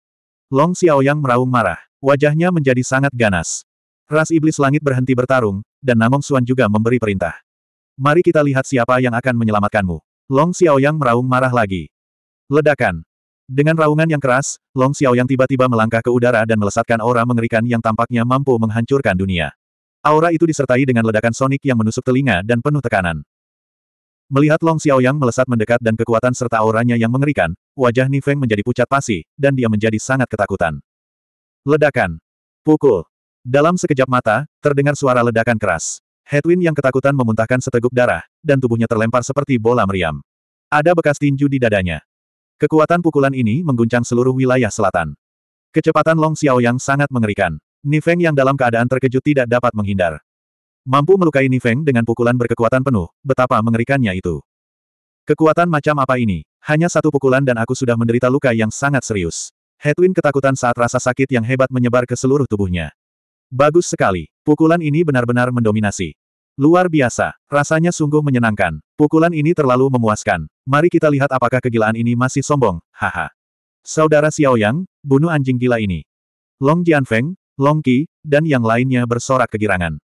Long Xiaoyang meraung marah. Wajahnya menjadi sangat ganas. Ras Iblis Langit berhenti bertarung, dan Namong Xuan juga memberi perintah. Mari kita lihat siapa yang akan menyelamatkanmu. Long Xiaoyang meraung marah lagi. Ledakan. Dengan raungan yang keras, Long Xiaoyang tiba-tiba melangkah ke udara dan melesatkan aura mengerikan yang tampaknya mampu menghancurkan dunia. Aura itu disertai dengan ledakan sonik yang menusuk telinga dan penuh tekanan. Melihat Long Xiaoyang melesat mendekat dan kekuatan serta auranya yang mengerikan, wajah Nifeng menjadi pucat pasi, dan dia menjadi sangat ketakutan. Ledakan. Pukul. Dalam sekejap mata, terdengar suara ledakan keras. Hedwin yang ketakutan memuntahkan seteguk darah, dan tubuhnya terlempar seperti bola meriam. Ada bekas tinju di dadanya. Kekuatan pukulan ini mengguncang seluruh wilayah selatan. Kecepatan Long Xiaoyang sangat mengerikan. Nifeng yang dalam keadaan terkejut tidak dapat menghindar. Mampu melukai Nifeng dengan pukulan berkekuatan penuh, betapa mengerikannya itu. Kekuatan macam apa ini? Hanya satu pukulan dan aku sudah menderita luka yang sangat serius. Hetwin ketakutan saat rasa sakit yang hebat menyebar ke seluruh tubuhnya. Bagus sekali. Pukulan ini benar-benar mendominasi. Luar biasa. Rasanya sungguh menyenangkan. Pukulan ini terlalu memuaskan. Mari kita lihat apakah kegilaan ini masih sombong. Haha. Saudara Xiao Yang, bunuh anjing gila ini. Long Jianfeng, Long Qi, dan yang lainnya bersorak kegirangan.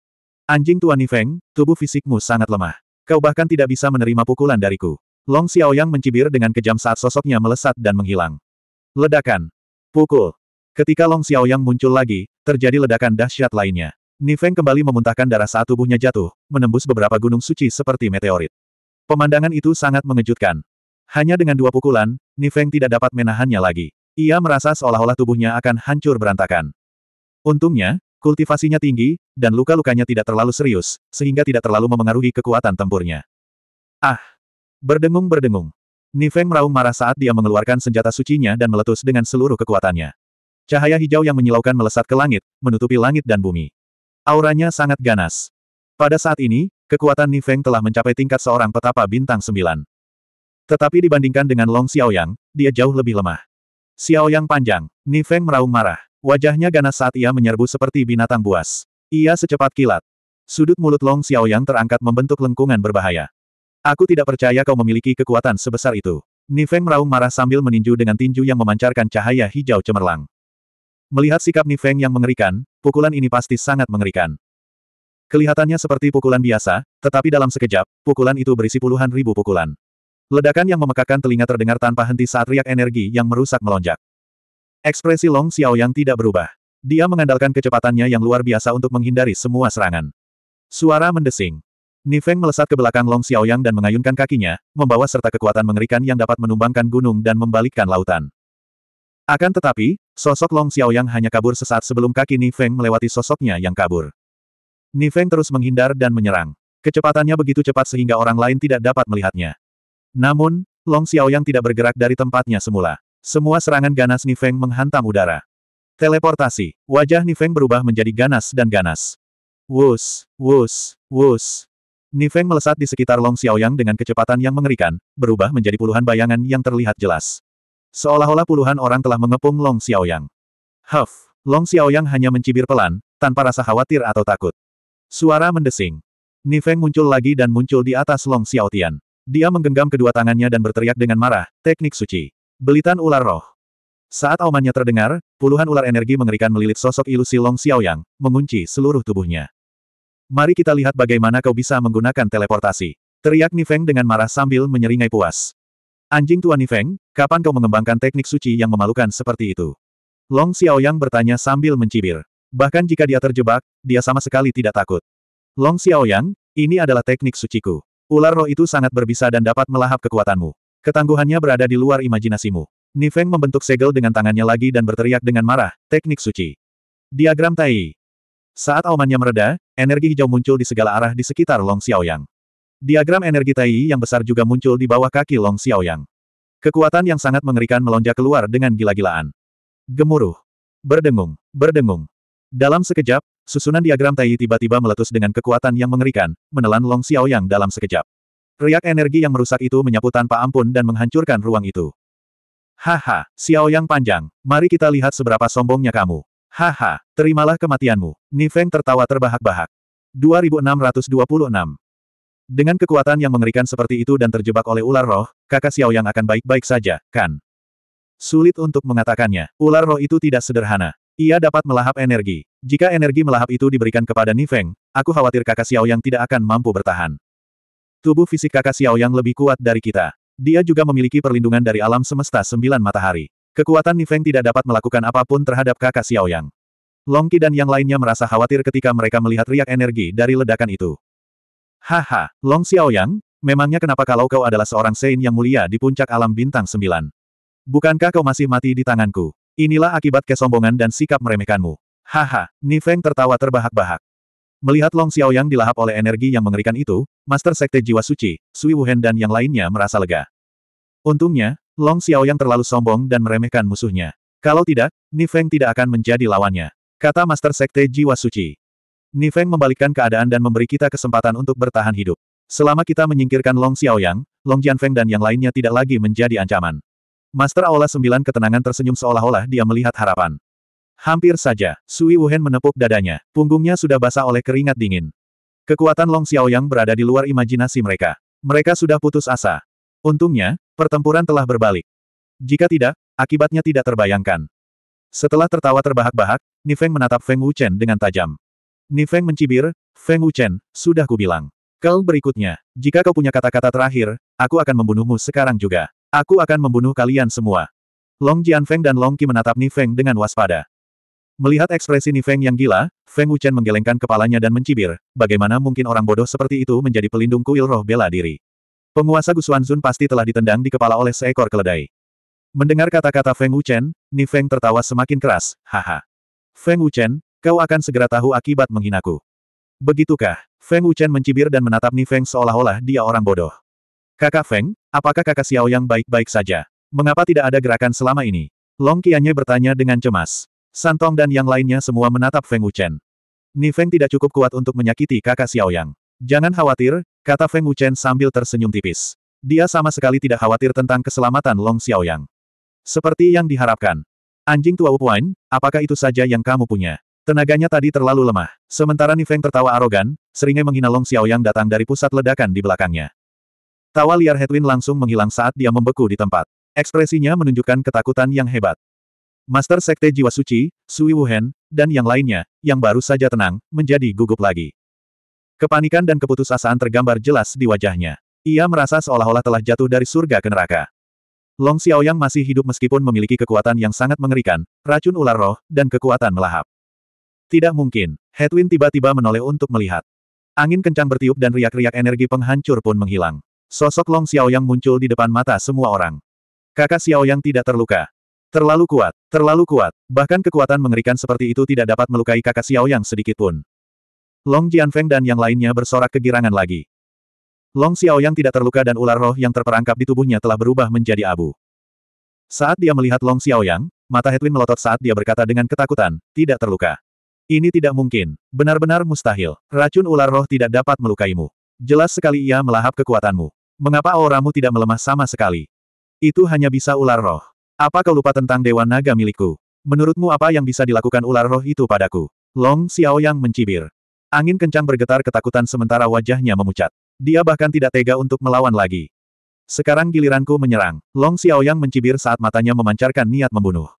Anjing Tuan Nifeng, tubuh fisikmu sangat lemah. Kau bahkan tidak bisa menerima pukulan dariku. Long Xiaoyang mencibir dengan kejam saat sosoknya melesat dan menghilang. Ledakan. Pukul. Ketika Long Xiaoyang muncul lagi, terjadi ledakan dahsyat lainnya. Nifeng kembali memuntahkan darah saat tubuhnya jatuh, menembus beberapa gunung suci seperti meteorit. Pemandangan itu sangat mengejutkan. Hanya dengan dua pukulan, Nifeng tidak dapat menahannya lagi. Ia merasa seolah-olah tubuhnya akan hancur berantakan. Untungnya, Kultivasinya tinggi, dan luka-lukanya tidak terlalu serius, sehingga tidak terlalu memengaruhi kekuatan tempurnya. Ah! Berdengung-berdengung. Nifeng meraung marah saat dia mengeluarkan senjata sucinya dan meletus dengan seluruh kekuatannya. Cahaya hijau yang menyilaukan melesat ke langit, menutupi langit dan bumi. Auranya sangat ganas. Pada saat ini, kekuatan Nifeng telah mencapai tingkat seorang petapa bintang sembilan. Tetapi dibandingkan dengan Long Xiaoyang, dia jauh lebih lemah. Xiaoyang panjang, Nifeng meraung marah. Wajahnya ganas saat ia menyerbu seperti binatang buas. Ia secepat kilat. Sudut mulut Long Xiaoyang terangkat membentuk lengkungan berbahaya. Aku tidak percaya kau memiliki kekuatan sebesar itu. Nifeng meraung marah sambil meninju dengan tinju yang memancarkan cahaya hijau cemerlang. Melihat sikap Nifeng yang mengerikan, pukulan ini pasti sangat mengerikan. Kelihatannya seperti pukulan biasa, tetapi dalam sekejap, pukulan itu berisi puluhan ribu pukulan. Ledakan yang memekakan telinga terdengar tanpa henti saat riak energi yang merusak melonjak. Ekspresi Long Xiaoyang tidak berubah. Dia mengandalkan kecepatannya yang luar biasa untuk menghindari semua serangan. Suara mendesing. Nifeng melesat ke belakang Long Xiaoyang dan mengayunkan kakinya, membawa serta kekuatan mengerikan yang dapat menumbangkan gunung dan membalikkan lautan. Akan tetapi, sosok Long Xiaoyang hanya kabur sesaat sebelum kaki Nifeng melewati sosoknya yang kabur. Nifeng terus menghindar dan menyerang. Kecepatannya begitu cepat sehingga orang lain tidak dapat melihatnya. Namun, Long Xiaoyang tidak bergerak dari tempatnya semula. Semua serangan ganas Nifeng menghantam udara. Teleportasi. Wajah Nifeng berubah menjadi ganas dan ganas. Wus, wus, wus. Nifeng melesat di sekitar Long Xiaoyang dengan kecepatan yang mengerikan, berubah menjadi puluhan bayangan yang terlihat jelas. Seolah-olah puluhan orang telah mengepung Long Xiaoyang. Huff, Long Xiaoyang hanya mencibir pelan, tanpa rasa khawatir atau takut. Suara mendesing. Nifeng muncul lagi dan muncul di atas Long Xiaotian. Dia menggenggam kedua tangannya dan berteriak dengan marah, teknik suci. Belitan ular roh. Saat aumannya terdengar, puluhan ular energi mengerikan melilit sosok ilusi Long Xiaoyang, mengunci seluruh tubuhnya. Mari kita lihat bagaimana kau bisa menggunakan teleportasi. Teriak Nifeng dengan marah sambil menyeringai puas. Anjing tua Nifeng, kapan kau mengembangkan teknik suci yang memalukan seperti itu? Long Xiaoyang bertanya sambil mencibir. Bahkan jika dia terjebak, dia sama sekali tidak takut. Long Xiaoyang, ini adalah teknik suciku. Ular roh itu sangat berbisa dan dapat melahap kekuatanmu. Ketangguhannya berada di luar imajinasimu. Nifeng membentuk segel dengan tangannya lagi dan berteriak dengan marah, teknik suci. Diagram Tai. Saat aumannya mereda, energi hijau muncul di segala arah di sekitar Long Xiaoyang. Diagram energi Tai yang besar juga muncul di bawah kaki Long Xiaoyang. Kekuatan yang sangat mengerikan melonjak keluar dengan gila-gilaan. Gemuruh. Berdengung. Berdengung. Dalam sekejap, susunan diagram Tai tiba-tiba meletus dengan kekuatan yang mengerikan, menelan Long Xiaoyang dalam sekejap. Riak energi yang merusak itu menyapu tanpa ampun dan menghancurkan ruang itu. Haha, Xiao yang panjang, mari kita lihat seberapa sombongnya kamu. Haha, terimalah kematianmu. Nifeng tertawa terbahak-bahak. 2626 Dengan kekuatan yang mengerikan seperti itu dan terjebak oleh ular roh, kakak Xiao yang akan baik-baik saja, kan? Sulit untuk mengatakannya, ular roh itu tidak sederhana. Ia dapat melahap energi. Jika energi melahap itu diberikan kepada Nifeng, aku khawatir kakak Xiao yang tidak akan mampu bertahan. Tubuh fisik kakak Xiao Yang lebih kuat dari kita. Dia juga memiliki perlindungan dari alam semesta sembilan matahari. Kekuatan Nifeng tidak dapat melakukan apapun terhadap kakak Xiao Yang. Longki dan yang lainnya merasa khawatir ketika mereka melihat riak energi dari ledakan itu. Haha, Long Xiao Yang, memangnya kenapa kalau kau adalah seorang Sein yang mulia di puncak alam bintang sembilan? Bukankah kau masih mati di tanganku? Inilah akibat kesombongan dan sikap meremehkanmu. Haha, Nifeng tertawa terbahak-bahak. Melihat Long Xiaoyang dilahap oleh energi yang mengerikan itu, Master Sekte Jiwa Suci, Sui Wuhen dan yang lainnya merasa lega. Untungnya, Long Xiaoyang terlalu sombong dan meremehkan musuhnya. Kalau tidak, Nifeng tidak akan menjadi lawannya. Kata Master Sekte Jiwa Suci. Nifeng membalikkan keadaan dan memberi kita kesempatan untuk bertahan hidup. Selama kita menyingkirkan Long Xiaoyang, Long Jianfeng dan yang lainnya tidak lagi menjadi ancaman. Master Aula Sembilan Ketenangan tersenyum seolah-olah dia melihat harapan. Hampir saja, Sui Wuhen menepuk dadanya, punggungnya sudah basah oleh keringat dingin. Kekuatan Long Xiaoyang berada di luar imajinasi mereka. Mereka sudah putus asa. Untungnya, pertempuran telah berbalik. Jika tidak, akibatnya tidak terbayangkan. Setelah tertawa terbahak-bahak, Nifeng menatap Feng Wuchen dengan tajam. Nifeng mencibir, Feng Wuchen, sudah kubilang. Kau berikutnya, jika kau punya kata-kata terakhir, aku akan membunuhmu sekarang juga. Aku akan membunuh kalian semua. Long Jianfeng dan Long Qi menatap Nifeng dengan waspada. Melihat ekspresi Nifeng yang gila, Feng Wuchen menggelengkan kepalanya dan mencibir, bagaimana mungkin orang bodoh seperti itu menjadi pelindung kuil roh bela diri. Penguasa Gusuanzun pasti telah ditendang di kepala oleh seekor keledai. Mendengar kata-kata Feng Wuchen, Nifeng tertawa semakin keras, haha. Feng Wuchen, kau akan segera tahu akibat menghinaku. Begitukah? Feng Wuchen mencibir dan menatap Nifeng seolah-olah dia orang bodoh. Kakak Feng, apakah kakak Xiao yang baik-baik saja? Mengapa tidak ada gerakan selama ini? Long Qianye bertanya dengan cemas. Santong dan yang lainnya semua menatap Feng Wuchen. Ni Feng tidak cukup kuat untuk menyakiti kakak Xiao Yang. Jangan khawatir, kata Feng Wuchen sambil tersenyum tipis. Dia sama sekali tidak khawatir tentang keselamatan Long Xiao Yang. Seperti yang diharapkan. Anjing tua Wupuan, apakah itu saja yang kamu punya? Tenaganya tadi terlalu lemah. Sementara Ni Feng tertawa arogan, seringai menghina Long Xiao Yang datang dari pusat ledakan di belakangnya. Tawa liar Hedwin langsung menghilang saat dia membeku di tempat. Ekspresinya menunjukkan ketakutan yang hebat. Master Sekte Jiwa Suci, Sui Wuhan, dan yang lainnya, yang baru saja tenang, menjadi gugup lagi. Kepanikan dan keputusasaan tergambar jelas di wajahnya. Ia merasa seolah-olah telah jatuh dari surga ke neraka. Long Xiaoyang masih hidup meskipun memiliki kekuatan yang sangat mengerikan, racun ular roh, dan kekuatan melahap. Tidak mungkin, Hedwin tiba-tiba menoleh untuk melihat. Angin kencang bertiup dan riak-riak energi penghancur pun menghilang. Sosok Long Xiaoyang muncul di depan mata semua orang. Kakak Xiaoyang tidak terluka, Terlalu kuat, terlalu kuat, bahkan kekuatan mengerikan seperti itu tidak dapat melukai kakak Xiao yang sedikit pun. Long Jianfeng dan yang lainnya bersorak kegirangan lagi. Long Xiao yang tidak terluka dan ular roh yang terperangkap di tubuhnya telah berubah menjadi abu. Saat dia melihat Long Xiao yang, mata Hedwin melotot saat dia berkata dengan ketakutan, tidak terluka. Ini tidak mungkin, benar-benar mustahil, racun ular roh tidak dapat melukaimu. Jelas sekali ia melahap kekuatanmu. Mengapa auramu tidak melemah sama sekali? Itu hanya bisa ular roh. Apa kau lupa tentang Dewa Naga milikku? Menurutmu apa yang bisa dilakukan ular roh itu padaku? Long Xiao Yang mencibir. Angin kencang bergetar ketakutan sementara wajahnya memucat. Dia bahkan tidak tega untuk melawan lagi. Sekarang giliranku menyerang. Long Xiao Yang mencibir saat matanya memancarkan niat membunuh.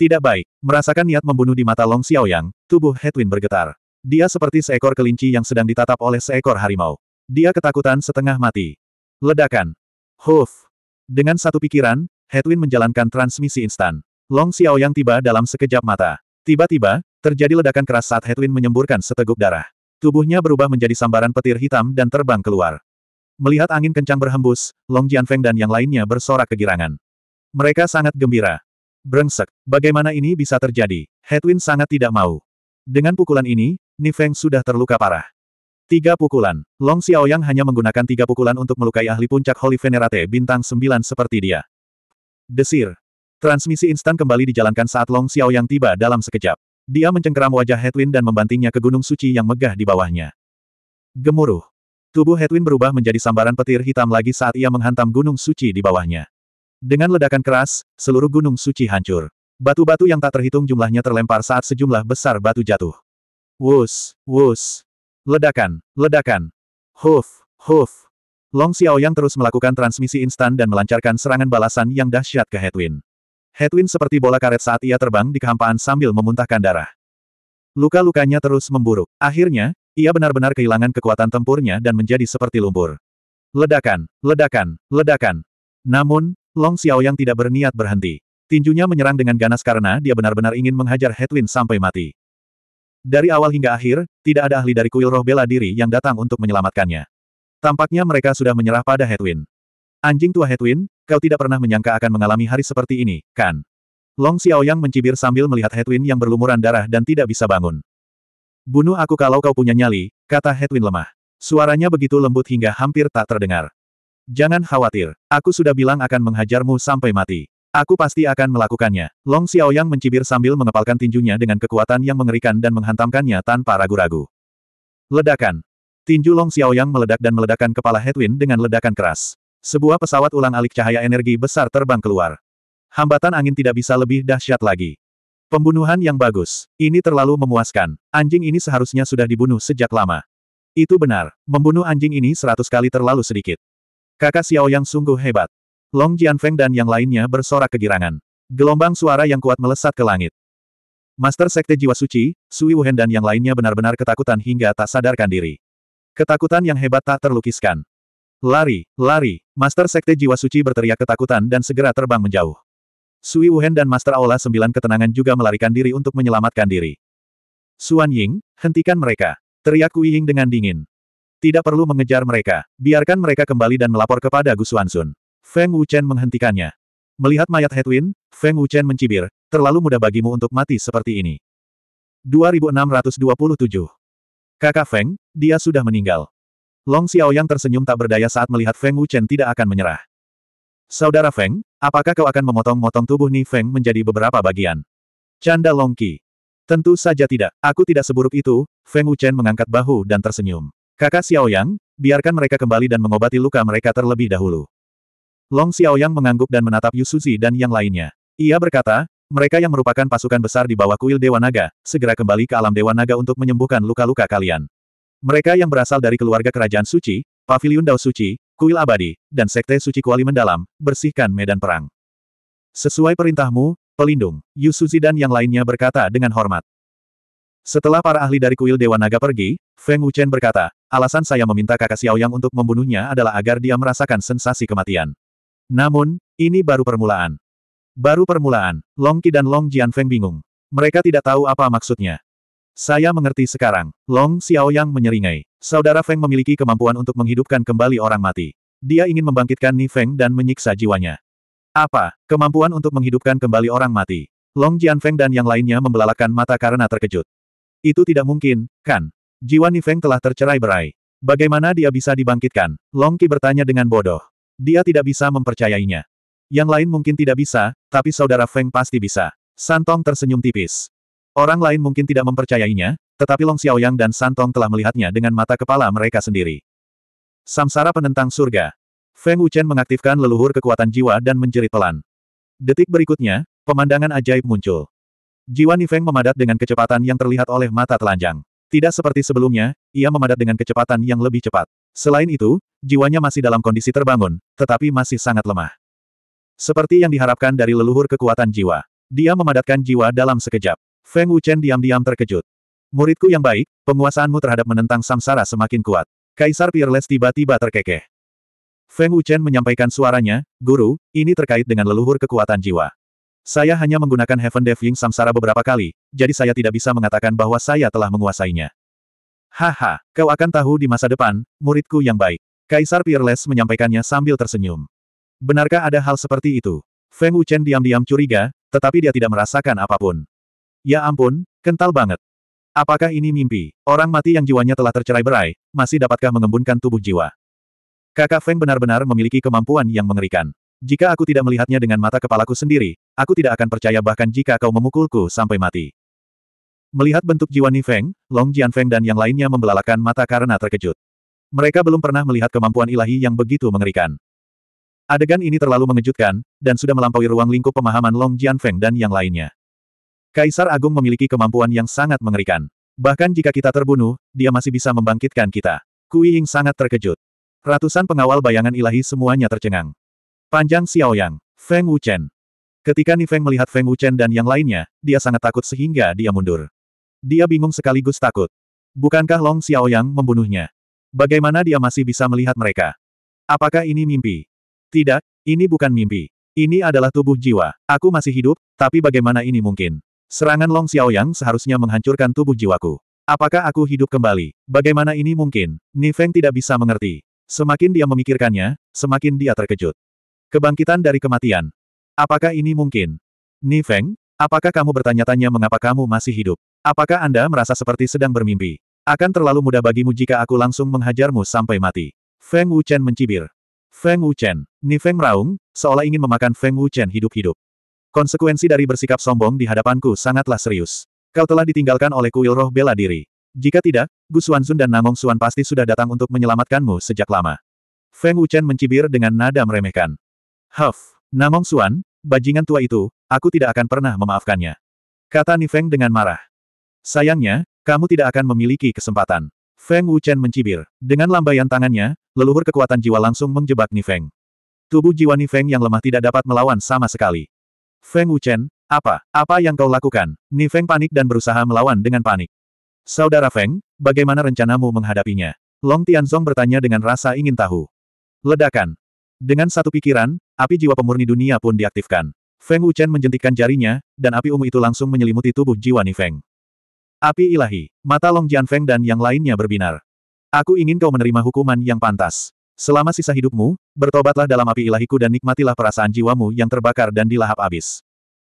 Tidak baik. Merasakan niat membunuh di mata Long Xiao Yang, tubuh Hedwin bergetar. Dia seperti seekor kelinci yang sedang ditatap oleh seekor harimau. Dia ketakutan setengah mati. Ledakan. Huf. Dengan satu pikiran, Hetwin menjalankan transmisi instan. Long Xiao yang tiba dalam sekejap mata. Tiba-tiba, terjadi ledakan keras saat Hetwin menyemburkan seteguk darah. Tubuhnya berubah menjadi sambaran petir hitam dan terbang keluar. Melihat angin kencang berhembus, Long Jianfeng dan yang lainnya bersorak kegirangan. Mereka sangat gembira. Brengsek, bagaimana ini bisa terjadi? Hetwin sangat tidak mau. Dengan pukulan ini, Nifeng sudah terluka parah. Tiga pukulan. Long Xiaoyang hanya menggunakan tiga pukulan untuk melukai ahli puncak Holy Venerate bintang sembilan seperti dia. Desir. Transmisi instan kembali dijalankan saat Long Xiao yang tiba dalam sekejap. Dia mencengkeram wajah Hetwin dan membantingnya ke gunung suci yang megah di bawahnya. Gemuruh. Tubuh Hetwin berubah menjadi sambaran petir hitam lagi saat ia menghantam gunung suci di bawahnya. Dengan ledakan keras, seluruh gunung suci hancur. Batu-batu yang tak terhitung jumlahnya terlempar saat sejumlah besar batu jatuh. Wus, wus. Ledakan, ledakan. Huf, huf. Long Xiaoyang terus melakukan transmisi instan dan melancarkan serangan balasan yang dahsyat ke Hedwin. Hedwin seperti bola karet saat ia terbang di kehampaan sambil memuntahkan darah. Luka-lukanya terus memburuk. Akhirnya, ia benar-benar kehilangan kekuatan tempurnya dan menjadi seperti lumpur. Ledakan, ledakan, ledakan. Namun, Long Xiaoyang tidak berniat berhenti. Tinjunya menyerang dengan ganas karena dia benar-benar ingin menghajar Hedwin sampai mati. Dari awal hingga akhir, tidak ada ahli dari kuil roh bela diri yang datang untuk menyelamatkannya. Tampaknya mereka sudah menyerah pada Hedwin. Anjing tua Hedwin, kau tidak pernah menyangka akan mengalami hari seperti ini, kan? Long Xiaoyang mencibir sambil melihat Hedwin yang berlumuran darah dan tidak bisa bangun. Bunuh aku kalau kau punya nyali, kata Hedwin lemah. Suaranya begitu lembut hingga hampir tak terdengar. Jangan khawatir, aku sudah bilang akan menghajarmu sampai mati. Aku pasti akan melakukannya. Long Xiaoyang mencibir sambil mengepalkan tinjunya dengan kekuatan yang mengerikan dan menghantamkannya tanpa ragu-ragu. Ledakan, Tinju Long Xiaoyang meledak dan meledakkan kepala Hedwin dengan ledakan keras. Sebuah pesawat ulang alik cahaya energi besar terbang keluar. Hambatan angin tidak bisa lebih dahsyat lagi. Pembunuhan yang bagus. Ini terlalu memuaskan. Anjing ini seharusnya sudah dibunuh sejak lama. Itu benar. Membunuh anjing ini seratus kali terlalu sedikit. Kakak Xiaoyang sungguh hebat. Long Jianfeng dan yang lainnya bersorak kegirangan. Gelombang suara yang kuat melesat ke langit. Master Sekte Jiwa Suci, Sui Wuhen dan yang lainnya benar-benar ketakutan hingga tak sadarkan diri. Ketakutan yang hebat tak terlukiskan. Lari, lari, Master Sekte Jiwa Suci berteriak ketakutan dan segera terbang menjauh. Sui Wuhan dan Master Aula Sembilan Ketenangan juga melarikan diri untuk menyelamatkan diri. Suan Ying, hentikan mereka. Teriak Kui Ying dengan dingin. Tidak perlu mengejar mereka, biarkan mereka kembali dan melapor kepada Gu Sun. Feng Wuchen menghentikannya. Melihat mayat Hedwin, Feng Wuchen mencibir, terlalu mudah bagimu untuk mati seperti ini. 2627 Kakak Feng, dia sudah meninggal. Long Xiao Yang tersenyum tak berdaya saat melihat Feng Wuchen tidak akan menyerah. Saudara Feng, apakah kau akan memotong-motong tubuh Ni Feng menjadi beberapa bagian? Canda Long Qi. Tentu saja tidak, aku tidak seburuk itu, Feng Wuchen mengangkat bahu dan tersenyum. Kakak Xiao Yang, biarkan mereka kembali dan mengobati luka mereka terlebih dahulu. Long Xiao Yang mengangguk dan menatap Yu Suzi dan yang lainnya. Ia berkata, mereka yang merupakan pasukan besar di bawah kuil Dewa Naga, segera kembali ke alam Dewa Naga untuk menyembuhkan luka-luka kalian. Mereka yang berasal dari keluarga kerajaan suci, pavilion Dao Suci, kuil abadi, dan sekte suci kuali mendalam, bersihkan medan perang. Sesuai perintahmu, pelindung, Yusuzi dan yang lainnya berkata dengan hormat. Setelah para ahli dari kuil Dewa Naga pergi, Feng Wuchen berkata, alasan saya meminta kakak Xiao Yang untuk membunuhnya adalah agar dia merasakan sensasi kematian. Namun, ini baru permulaan. Baru permulaan, Long Qi dan Long Jian Feng bingung. Mereka tidak tahu apa maksudnya. Saya mengerti sekarang, Long Xiaoyang menyeringai. Saudara Feng memiliki kemampuan untuk menghidupkan kembali orang mati. Dia ingin membangkitkan Ni Feng dan menyiksa jiwanya. Apa? Kemampuan untuk menghidupkan kembali orang mati. Long Jian Feng dan yang lainnya membelalakan mata karena terkejut. Itu tidak mungkin, kan? Jiwa Ni Feng telah tercerai berai. Bagaimana dia bisa dibangkitkan? Long Qi bertanya dengan bodoh. Dia tidak bisa mempercayainya. Yang lain mungkin tidak bisa, tapi saudara Feng pasti bisa. Santong tersenyum tipis. Orang lain mungkin tidak mempercayainya, tetapi Long Xiaoyang dan Santong telah melihatnya dengan mata kepala mereka sendiri. Samsara penentang surga. Feng Wuchen mengaktifkan leluhur kekuatan jiwa dan menjerit pelan. Detik berikutnya, pemandangan ajaib muncul. Jiwa Nifeng memadat dengan kecepatan yang terlihat oleh mata telanjang. Tidak seperti sebelumnya, ia memadat dengan kecepatan yang lebih cepat. Selain itu, jiwanya masih dalam kondisi terbangun, tetapi masih sangat lemah. Seperti yang diharapkan dari leluhur kekuatan jiwa. Dia memadatkan jiwa dalam sekejap. Feng Wuchen diam-diam terkejut. Muridku yang baik, penguasaanmu terhadap menentang samsara semakin kuat. Kaisar Peerless tiba-tiba terkekeh. Feng Wuchen menyampaikan suaranya, Guru, ini terkait dengan leluhur kekuatan jiwa. Saya hanya menggunakan Heaven Defying Samsara beberapa kali, jadi saya tidak bisa mengatakan bahwa saya telah menguasainya. Haha, kau akan tahu di masa depan, muridku yang baik. Kaisar Peerless menyampaikannya sambil tersenyum. Benarkah ada hal seperti itu? Feng Wuchen diam-diam curiga, tetapi dia tidak merasakan apapun. Ya ampun, kental banget. Apakah ini mimpi? Orang mati yang jiwanya telah tercerai berai, masih dapatkah mengembunkan tubuh jiwa? Kakak Feng benar-benar memiliki kemampuan yang mengerikan. Jika aku tidak melihatnya dengan mata kepalaku sendiri, aku tidak akan percaya bahkan jika kau memukulku sampai mati. Melihat bentuk jiwa Feng, Long Jian Feng dan yang lainnya membelalakan mata karena terkejut. Mereka belum pernah melihat kemampuan ilahi yang begitu mengerikan. Adegan ini terlalu mengejutkan, dan sudah melampaui ruang lingkup pemahaman Long Jianfeng dan yang lainnya. Kaisar Agung memiliki kemampuan yang sangat mengerikan. Bahkan jika kita terbunuh, dia masih bisa membangkitkan kita. Kui Ying sangat terkejut. Ratusan pengawal bayangan ilahi semuanya tercengang. Panjang Xiaoyang, Feng Wuchen. Ketika Feng melihat Feng Wuchen dan yang lainnya, dia sangat takut sehingga dia mundur. Dia bingung sekaligus takut. Bukankah Long Xiaoyang membunuhnya? Bagaimana dia masih bisa melihat mereka? Apakah ini mimpi? Tidak, ini bukan mimpi. Ini adalah tubuh jiwa. Aku masih hidup, tapi bagaimana ini mungkin? Serangan Long Xiaoyang seharusnya menghancurkan tubuh jiwaku. Apakah aku hidup kembali? Bagaimana ini mungkin? Feng tidak bisa mengerti. Semakin dia memikirkannya, semakin dia terkejut. Kebangkitan dari kematian. Apakah ini mungkin? Feng, apakah kamu bertanya-tanya mengapa kamu masih hidup? Apakah Anda merasa seperti sedang bermimpi? Akan terlalu mudah bagimu jika aku langsung menghajarmu sampai mati. Feng Wuchen mencibir. Feng Wuchen. Ni Feng raung, seolah ingin memakan Feng Wuchen hidup-hidup. Konsekuensi dari bersikap sombong di hadapanku sangatlah serius. Kau telah ditinggalkan oleh kuil roh bela diri. Jika tidak, Gu Xuanzun dan Namong Suan pasti sudah datang untuk menyelamatkanmu sejak lama. Feng Wuchen mencibir dengan nada meremehkan. Huff, Namong Suan, bajingan tua itu, aku tidak akan pernah memaafkannya. Kata Ni Feng dengan marah. Sayangnya, kamu tidak akan memiliki kesempatan. Feng Wuchen mencibir. Dengan lambaian tangannya, leluhur kekuatan jiwa langsung menjebak Ni Feng. Tubuh jiwa Ni Feng yang lemah tidak dapat melawan sama sekali. Feng Wuchen, apa? Apa yang kau lakukan? Ni Feng panik dan berusaha melawan dengan panik. Saudara Feng, bagaimana rencanamu menghadapinya? Long Tianzong bertanya dengan rasa ingin tahu. Ledakan. Dengan satu pikiran, api jiwa pemurni dunia pun diaktifkan. Feng Wuchen menjentikkan jarinya, dan api ungu itu langsung menyelimuti tubuh jiwa Ni Feng. Api ilahi, mata Long Jian Feng dan yang lainnya berbinar. Aku ingin kau menerima hukuman yang pantas. Selama sisa hidupmu, bertobatlah dalam api ilahiku dan nikmatilah perasaan jiwamu yang terbakar dan dilahap abis.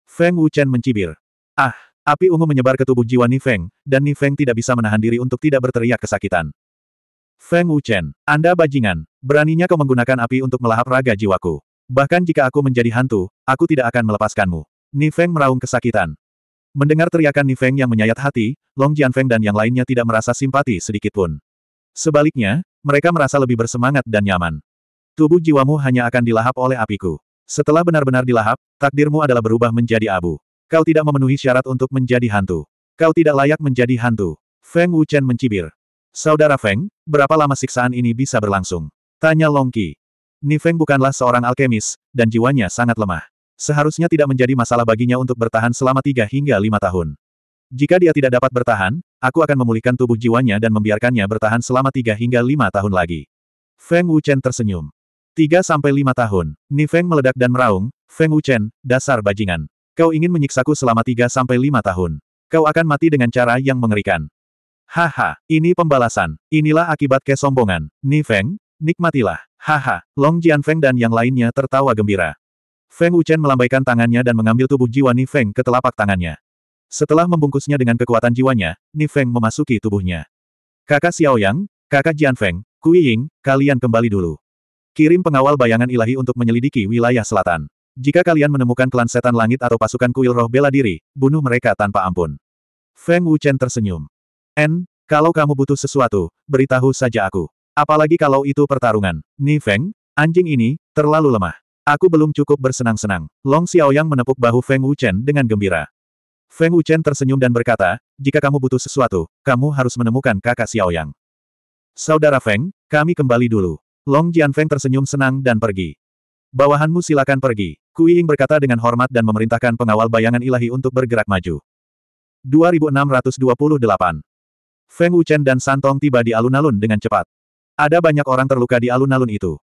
Feng Wuchen mencibir. Ah, api ungu menyebar ke tubuh jiwa Feng dan Feng tidak bisa menahan diri untuk tidak berteriak kesakitan. Feng Wuchen, Anda bajingan, beraninya kau menggunakan api untuk melahap raga jiwaku. Bahkan jika aku menjadi hantu, aku tidak akan melepaskanmu. Feng meraung kesakitan. Mendengar teriakan Nifeng yang menyayat hati, Long Jianfeng dan yang lainnya tidak merasa simpati sedikitpun. Sebaliknya, mereka merasa lebih bersemangat dan nyaman. Tubuh jiwamu hanya akan dilahap oleh apiku. Setelah benar-benar dilahap, takdirmu adalah berubah menjadi abu. Kau tidak memenuhi syarat untuk menjadi hantu. Kau tidak layak menjadi hantu. Feng Wuchen mencibir. Saudara Feng, berapa lama siksaan ini bisa berlangsung? Tanya Long Qi. Ni Feng bukanlah seorang alkemis, dan jiwanya sangat lemah. Seharusnya tidak menjadi masalah baginya untuk bertahan selama tiga hingga lima tahun. Jika dia tidak dapat bertahan, aku akan memulihkan tubuh jiwanya dan membiarkannya bertahan selama tiga hingga lima tahun lagi. Feng Wuchen tersenyum. Tiga sampai lima tahun, Ni Feng meledak dan meraung, Feng Wuchen, dasar bajingan. Kau ingin menyiksaku selama tiga sampai lima tahun. Kau akan mati dengan cara yang mengerikan. Haha, ini pembalasan. Inilah akibat kesombongan. Ni Feng, nikmatilah. Haha, Long Jian Feng dan yang lainnya tertawa gembira. Feng Wuchen melambaikan tangannya dan mengambil tubuh jiwa Ni Feng ke telapak tangannya. Setelah membungkusnya dengan kekuatan jiwanya, Ni Feng memasuki tubuhnya. Kakak Xiao Yang, kakak Jian Feng, Kui Ying, kalian kembali dulu. Kirim pengawal bayangan ilahi untuk menyelidiki wilayah selatan. Jika kalian menemukan klan setan langit atau pasukan kuil roh bela diri, bunuh mereka tanpa ampun. Feng Wuchen tersenyum. En, kalau kamu butuh sesuatu, beritahu saja aku. Apalagi kalau itu pertarungan. Ni Feng, anjing ini, terlalu lemah. Aku belum cukup bersenang-senang. Long Xiaoyang menepuk bahu Feng Wuchen dengan gembira. Feng Wuchen tersenyum dan berkata, jika kamu butuh sesuatu, kamu harus menemukan kakak Xiaoyang. Saudara Feng, kami kembali dulu. Long Jianfeng tersenyum senang dan pergi. Bawahanmu silakan pergi. Kui Ying berkata dengan hormat dan memerintahkan pengawal bayangan ilahi untuk bergerak maju. 2628 Feng Wuchen dan Santong tiba di alun-alun dengan cepat. Ada banyak orang terluka di alun-alun itu.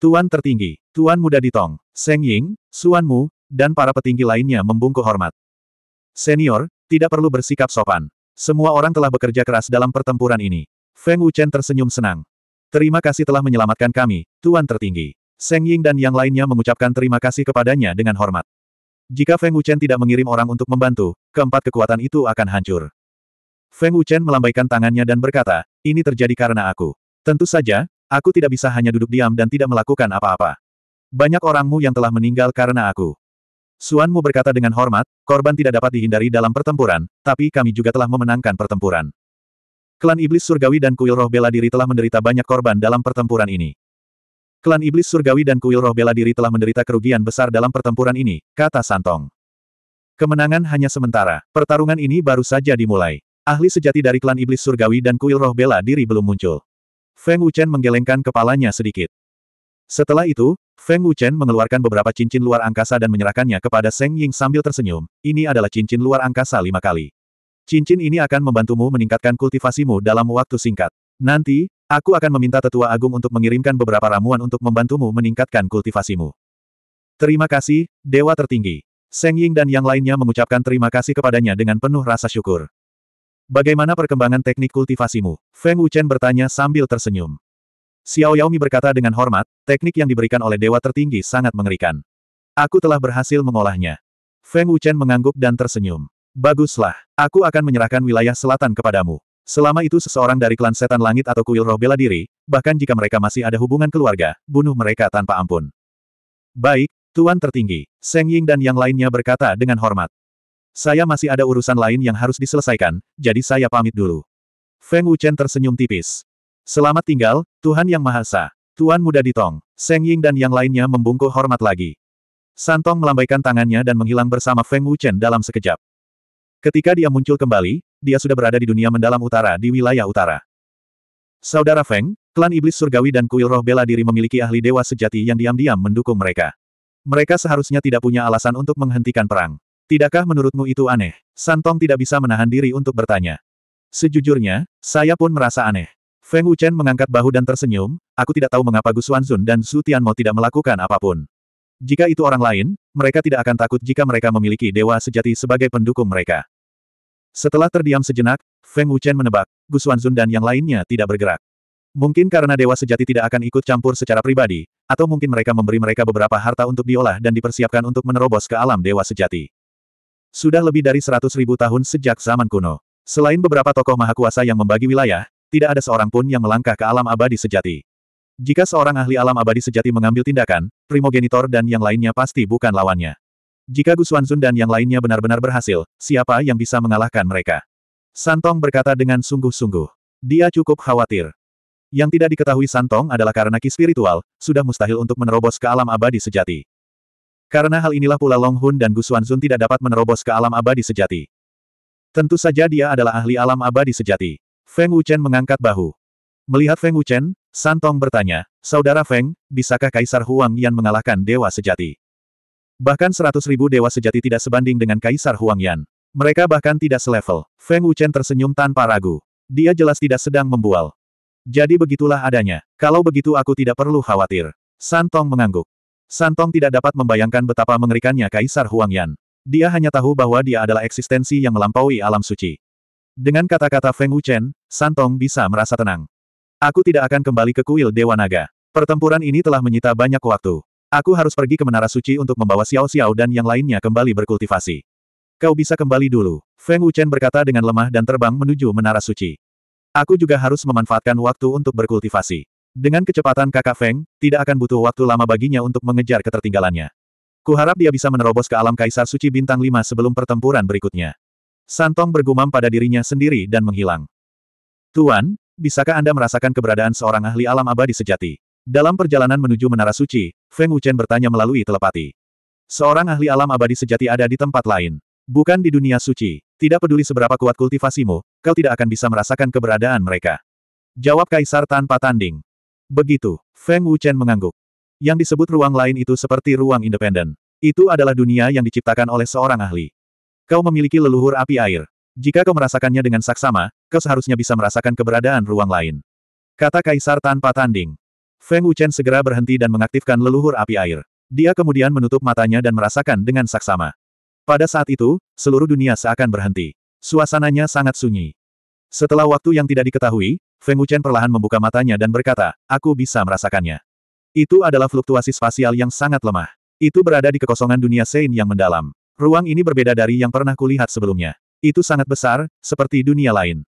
Tuan tertinggi, Tuan muda Ditong, Tong, Seng Ying, Suan Mu, dan para petinggi lainnya membungkuk hormat. Senior, tidak perlu bersikap sopan. Semua orang telah bekerja keras dalam pertempuran ini. Feng Wuchen tersenyum senang. Terima kasih telah menyelamatkan kami, Tuan tertinggi. Seng Ying dan yang lainnya mengucapkan terima kasih kepadanya dengan hormat. Jika Feng Wuchen tidak mengirim orang untuk membantu, keempat kekuatan itu akan hancur. Feng Wuchen melambaikan tangannya dan berkata, ini terjadi karena aku. Tentu saja, Aku tidak bisa hanya duduk diam dan tidak melakukan apa-apa. Banyak orangmu yang telah meninggal karena aku. Suanmu berkata dengan hormat, korban tidak dapat dihindari dalam pertempuran, tapi kami juga telah memenangkan pertempuran. Klan Iblis Surgawi dan Kuil Roh Bela Diri telah menderita banyak korban dalam pertempuran ini. Klan Iblis Surgawi dan Kuil Roh Bela Diri telah menderita kerugian besar dalam pertempuran ini, kata Santong. Kemenangan hanya sementara, pertarungan ini baru saja dimulai. Ahli sejati dari klan Iblis Surgawi dan Kuil Roh Bela Diri belum muncul. Feng Wuchen menggelengkan kepalanya sedikit. Setelah itu, Feng Wuchen mengeluarkan beberapa cincin luar angkasa dan menyerahkannya kepada Seng Ying sambil tersenyum, ini adalah cincin luar angkasa lima kali. Cincin ini akan membantumu meningkatkan kultivasimu dalam waktu singkat. Nanti, aku akan meminta tetua agung untuk mengirimkan beberapa ramuan untuk membantumu meningkatkan kultivasimu. Terima kasih, Dewa Tertinggi. Seng Ying dan yang lainnya mengucapkan terima kasih kepadanya dengan penuh rasa syukur. Bagaimana perkembangan teknik kultivasimu? Feng Wuchen bertanya sambil tersenyum. Xiao Yaomi berkata dengan hormat, teknik yang diberikan oleh dewa tertinggi sangat mengerikan. Aku telah berhasil mengolahnya. Feng Wuchen mengangguk dan tersenyum. Baguslah, aku akan menyerahkan wilayah selatan kepadamu. Selama itu seseorang dari klan setan langit atau kuil roh bela diri, bahkan jika mereka masih ada hubungan keluarga, bunuh mereka tanpa ampun. Baik, Tuan tertinggi, Seng Ying dan yang lainnya berkata dengan hormat. Saya masih ada urusan lain yang harus diselesaikan, jadi saya pamit dulu. Feng Wuchen tersenyum tipis. Selamat tinggal, Tuhan Yang Maha Esa. Tuan muda ditong, Seng Ying dan yang lainnya membungkuk hormat lagi. Santong melambaikan tangannya dan menghilang bersama Feng Wuchen dalam sekejap. Ketika dia muncul kembali, dia sudah berada di dunia mendalam utara di wilayah utara. Saudara Feng, klan iblis surgawi dan kuil roh bela diri memiliki ahli dewa sejati yang diam-diam mendukung mereka. Mereka seharusnya tidak punya alasan untuk menghentikan perang. Tidakkah menurutmu itu aneh? Santong tidak bisa menahan diri untuk bertanya. Sejujurnya, saya pun merasa aneh. Feng Wuchen mengangkat bahu dan tersenyum, aku tidak tahu mengapa Gu Xuanzun dan Su Tianmo tidak melakukan apapun. Jika itu orang lain, mereka tidak akan takut jika mereka memiliki dewa sejati sebagai pendukung mereka. Setelah terdiam sejenak, Feng Wuchen menebak, Gu Xuanzun dan yang lainnya tidak bergerak. Mungkin karena dewa sejati tidak akan ikut campur secara pribadi, atau mungkin mereka memberi mereka beberapa harta untuk diolah dan dipersiapkan untuk menerobos ke alam dewa sejati. Sudah lebih dari seratus ribu tahun sejak zaman kuno. Selain beberapa tokoh mahakuasa yang membagi wilayah, tidak ada seorang pun yang melangkah ke alam abadi sejati. Jika seorang ahli alam abadi sejati mengambil tindakan, primogenitor dan yang lainnya pasti bukan lawannya. Jika Gus Wanzun dan yang lainnya benar-benar berhasil, siapa yang bisa mengalahkan mereka? Santong berkata dengan sungguh-sungguh. Dia cukup khawatir. Yang tidak diketahui Santong adalah karena ki spiritual, sudah mustahil untuk menerobos ke alam abadi sejati. Karena hal inilah pula Long Hun dan Gu Zun tidak dapat menerobos ke alam abadi sejati. Tentu saja dia adalah ahli alam abadi sejati. Feng Wuchen mengangkat bahu. Melihat Feng Wuchen, Santong bertanya, Saudara Feng, bisakah Kaisar Huang Yan mengalahkan Dewa Sejati? Bahkan seratus ribu Dewa Sejati tidak sebanding dengan Kaisar Huang Yan. Mereka bahkan tidak selevel. Feng Wuchen tersenyum tanpa ragu. Dia jelas tidak sedang membual. Jadi begitulah adanya. Kalau begitu aku tidak perlu khawatir. Santong mengangguk. Santong tidak dapat membayangkan betapa mengerikannya Kaisar Huangyan. Dia hanya tahu bahwa dia adalah eksistensi yang melampaui alam suci. Dengan kata-kata Feng Wuchen, Santong bisa merasa tenang. Aku tidak akan kembali ke kuil Dewa Naga. Pertempuran ini telah menyita banyak waktu. Aku harus pergi ke Menara Suci untuk membawa Xiao Xiao dan yang lainnya kembali berkultivasi. Kau bisa kembali dulu, Feng Wuchen berkata dengan lemah dan terbang menuju Menara Suci. Aku juga harus memanfaatkan waktu untuk berkultivasi. Dengan kecepatan kakak Feng, tidak akan butuh waktu lama baginya untuk mengejar ketertinggalannya. Kuharap dia bisa menerobos ke alam kaisar suci bintang 5 sebelum pertempuran berikutnya. Santong bergumam pada dirinya sendiri dan menghilang. Tuan, bisakah Anda merasakan keberadaan seorang ahli alam abadi sejati? Dalam perjalanan menuju Menara Suci, Feng Wuchen bertanya melalui telepati. Seorang ahli alam abadi sejati ada di tempat lain. Bukan di dunia suci. Tidak peduli seberapa kuat kultivasimu, kau tidak akan bisa merasakan keberadaan mereka. Jawab Kaisar tanpa tanding. Begitu, Feng Wuchen mengangguk. Yang disebut ruang lain itu seperti ruang independen. Itu adalah dunia yang diciptakan oleh seorang ahli. Kau memiliki leluhur api air. Jika kau merasakannya dengan saksama, kau seharusnya bisa merasakan keberadaan ruang lain. Kata Kaisar tanpa tanding. Feng Wuchen segera berhenti dan mengaktifkan leluhur api air. Dia kemudian menutup matanya dan merasakan dengan saksama. Pada saat itu, seluruh dunia seakan berhenti. Suasananya sangat sunyi. Setelah waktu yang tidak diketahui, Feng Wuchen perlahan membuka matanya dan berkata, aku bisa merasakannya. Itu adalah fluktuasi spasial yang sangat lemah. Itu berada di kekosongan dunia Sein yang mendalam. Ruang ini berbeda dari yang pernah kulihat sebelumnya. Itu sangat besar, seperti dunia lain.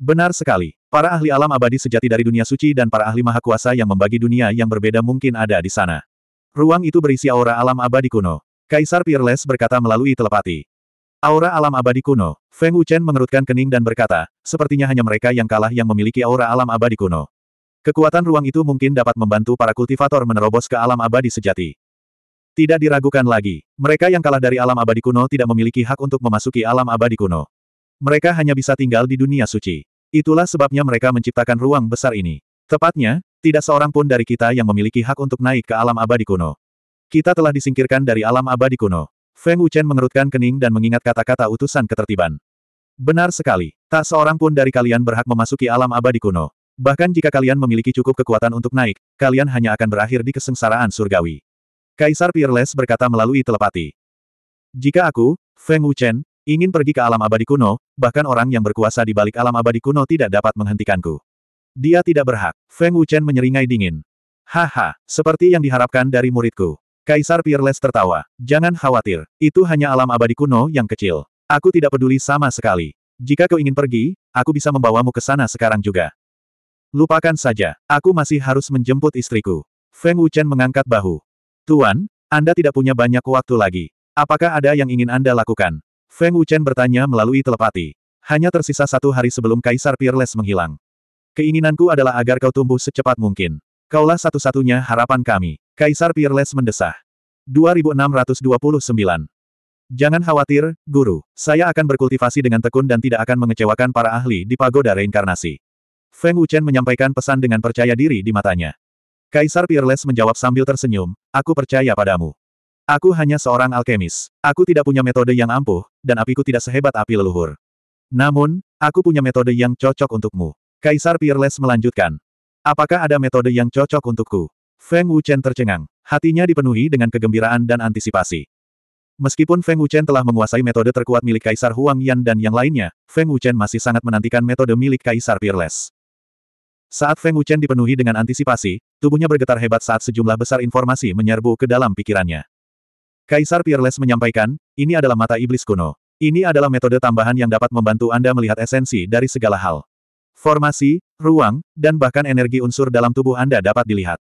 Benar sekali. Para ahli alam abadi sejati dari dunia suci dan para ahli maha kuasa yang membagi dunia yang berbeda mungkin ada di sana. Ruang itu berisi aura alam abadi kuno. Kaisar Peerless berkata melalui telepati. Aura alam abadi kuno. Feng Wuchen mengerutkan kening dan berkata, sepertinya hanya mereka yang kalah yang memiliki aura alam abadi kuno. Kekuatan ruang itu mungkin dapat membantu para kultivator menerobos ke alam abadi sejati. Tidak diragukan lagi, mereka yang kalah dari alam abadi kuno tidak memiliki hak untuk memasuki alam abadi kuno. Mereka hanya bisa tinggal di dunia suci. Itulah sebabnya mereka menciptakan ruang besar ini. Tepatnya, tidak seorang pun dari kita yang memiliki hak untuk naik ke alam abadi kuno. Kita telah disingkirkan dari alam abadi kuno. Feng Wuchen mengerutkan kening dan mengingat kata-kata utusan ketertiban. Benar sekali. Tak seorang pun dari kalian berhak memasuki alam abadi kuno. Bahkan jika kalian memiliki cukup kekuatan untuk naik, kalian hanya akan berakhir di kesengsaraan surgawi. Kaisar Peerless berkata melalui telepati. Jika aku, Feng Wuchen, ingin pergi ke alam abadi kuno, bahkan orang yang berkuasa di balik alam abadi kuno tidak dapat menghentikanku. Dia tidak berhak. Feng Wuchen menyeringai dingin. Haha, seperti yang diharapkan dari muridku. Kaisar Peerless tertawa. Jangan khawatir, itu hanya alam abadi kuno yang kecil. Aku tidak peduli sama sekali. Jika kau ingin pergi, aku bisa membawamu ke sana sekarang juga. Lupakan saja, aku masih harus menjemput istriku. Feng Wuchen mengangkat bahu. Tuan, Anda tidak punya banyak waktu lagi. Apakah ada yang ingin Anda lakukan? Feng Wuchen bertanya melalui telepati. Hanya tersisa satu hari sebelum Kaisar Peerless menghilang. Keinginanku adalah agar kau tumbuh secepat mungkin. Kaulah satu-satunya harapan kami. Kaisar Peerless mendesah. 2629. Jangan khawatir, Guru. Saya akan berkultivasi dengan tekun dan tidak akan mengecewakan para ahli di pagoda reinkarnasi. Feng Wuchen menyampaikan pesan dengan percaya diri di matanya. Kaisar Peerless menjawab sambil tersenyum, Aku percaya padamu. Aku hanya seorang alkemis. Aku tidak punya metode yang ampuh, dan apiku tidak sehebat api leluhur. Namun, aku punya metode yang cocok untukmu. Kaisar Peerless melanjutkan. Apakah ada metode yang cocok untukku? Feng Wuchen tercengang. Hatinya dipenuhi dengan kegembiraan dan antisipasi. Meskipun Feng Wuchen telah menguasai metode terkuat milik Kaisar Huang Yan dan yang lainnya, Feng Wuchen masih sangat menantikan metode milik Kaisar Peerless. Saat Feng Wuchen dipenuhi dengan antisipasi, tubuhnya bergetar hebat saat sejumlah besar informasi menyerbu ke dalam pikirannya. Kaisar Peerless menyampaikan, ini adalah mata iblis kuno. Ini adalah metode tambahan yang dapat membantu Anda melihat esensi dari segala hal. Formasi, ruang, dan bahkan energi unsur dalam tubuh Anda dapat dilihat.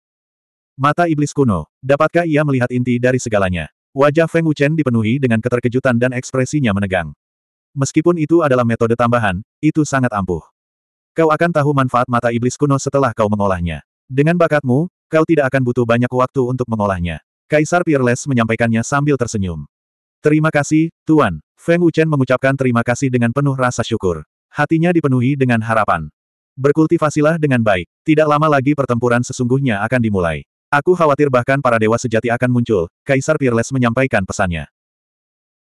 Mata iblis kuno, dapatkah ia melihat inti dari segalanya? Wajah Feng Wuchen dipenuhi dengan keterkejutan dan ekspresinya menegang. Meskipun itu adalah metode tambahan, itu sangat ampuh. Kau akan tahu manfaat mata iblis kuno setelah kau mengolahnya. Dengan bakatmu, kau tidak akan butuh banyak waktu untuk mengolahnya. Kaisar Peerless menyampaikannya sambil tersenyum. Terima kasih, Tuan. Feng Wuchen mengucapkan terima kasih dengan penuh rasa syukur. Hatinya dipenuhi dengan harapan. Berkultivasilah dengan baik. Tidak lama lagi pertempuran sesungguhnya akan dimulai. Aku khawatir bahkan para dewa sejati akan muncul, Kaisar Peerless menyampaikan pesannya.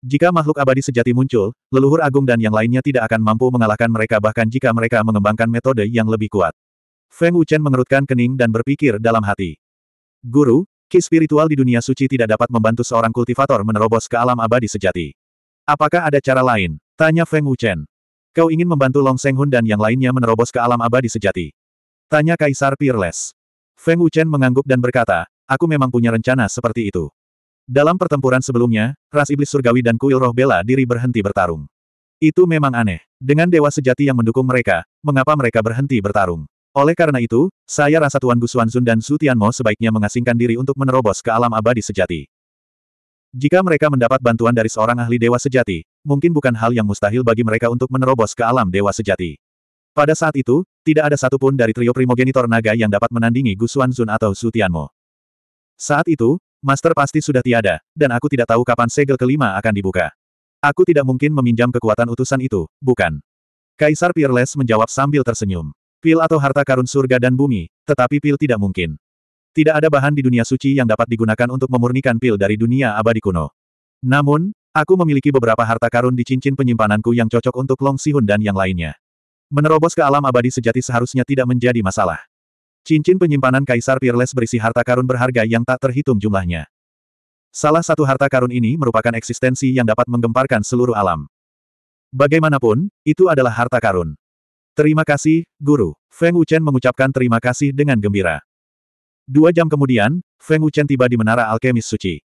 Jika makhluk abadi sejati muncul, leluhur agung dan yang lainnya tidak akan mampu mengalahkan mereka bahkan jika mereka mengembangkan metode yang lebih kuat. Feng Wuchen mengerutkan kening dan berpikir dalam hati. Guru, ki spiritual di dunia suci tidak dapat membantu seorang kultivator menerobos ke alam abadi sejati. Apakah ada cara lain? Tanya Feng Wuchen. Kau ingin membantu Long Seng Hun dan yang lainnya menerobos ke alam abadi sejati? Tanya Kaisar Peerless. Feng Wuchen mengangguk dan berkata, aku memang punya rencana seperti itu. Dalam pertempuran sebelumnya, ras iblis surgawi dan kuil roh bela diri berhenti bertarung. Itu memang aneh. Dengan dewa sejati yang mendukung mereka, mengapa mereka berhenti bertarung? Oleh karena itu, saya rasa Tuan Zun dan Su Tianmo sebaiknya mengasingkan diri untuk menerobos ke alam abadi sejati. Jika mereka mendapat bantuan dari seorang ahli dewa sejati, mungkin bukan hal yang mustahil bagi mereka untuk menerobos ke alam dewa sejati. Pada saat itu, tidak ada satupun dari trio primogenitor naga yang dapat menandingi Gusuan Zun atau Su Tianmo. Saat itu, Master pasti sudah tiada, dan aku tidak tahu kapan segel kelima akan dibuka. Aku tidak mungkin meminjam kekuatan utusan itu, bukan? Kaisar Peerless menjawab sambil tersenyum. Pil atau harta karun surga dan bumi, tetapi pil tidak mungkin. Tidak ada bahan di dunia suci yang dapat digunakan untuk memurnikan pil dari dunia abadi kuno. Namun, aku memiliki beberapa harta karun di cincin penyimpananku yang cocok untuk Long Sihun dan yang lainnya. Menerobos ke alam abadi sejati seharusnya tidak menjadi masalah. Cincin penyimpanan Kaisar Peerless berisi harta karun berharga yang tak terhitung jumlahnya. Salah satu harta karun ini merupakan eksistensi yang dapat menggemparkan seluruh alam. Bagaimanapun, itu adalah harta karun. Terima kasih, Guru. Feng Wuchen mengucapkan terima kasih dengan gembira. Dua jam kemudian, Feng Wuchen tiba di Menara Alkemis Suci.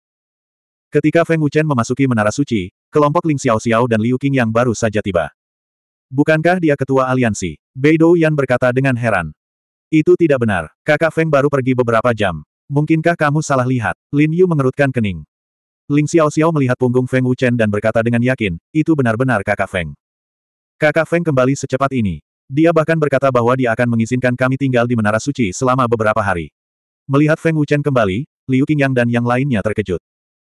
Ketika Feng Wuchen memasuki Menara Suci, kelompok Ling Xiao Xiao dan Liu Qing yang baru saja tiba. Bukankah dia ketua aliansi? Beidou Yan berkata dengan heran. Itu tidak benar. Kakak Feng baru pergi beberapa jam. Mungkinkah kamu salah lihat? Lin Yu mengerutkan kening. Ling Xiao Xiao melihat punggung Feng Wuchen dan berkata dengan yakin, itu benar-benar kakak Feng. Kakak Feng kembali secepat ini. Dia bahkan berkata bahwa dia akan mengizinkan kami tinggal di Menara Suci selama beberapa hari. Melihat Feng Wuchen kembali, Liu Qingyang dan yang lainnya terkejut.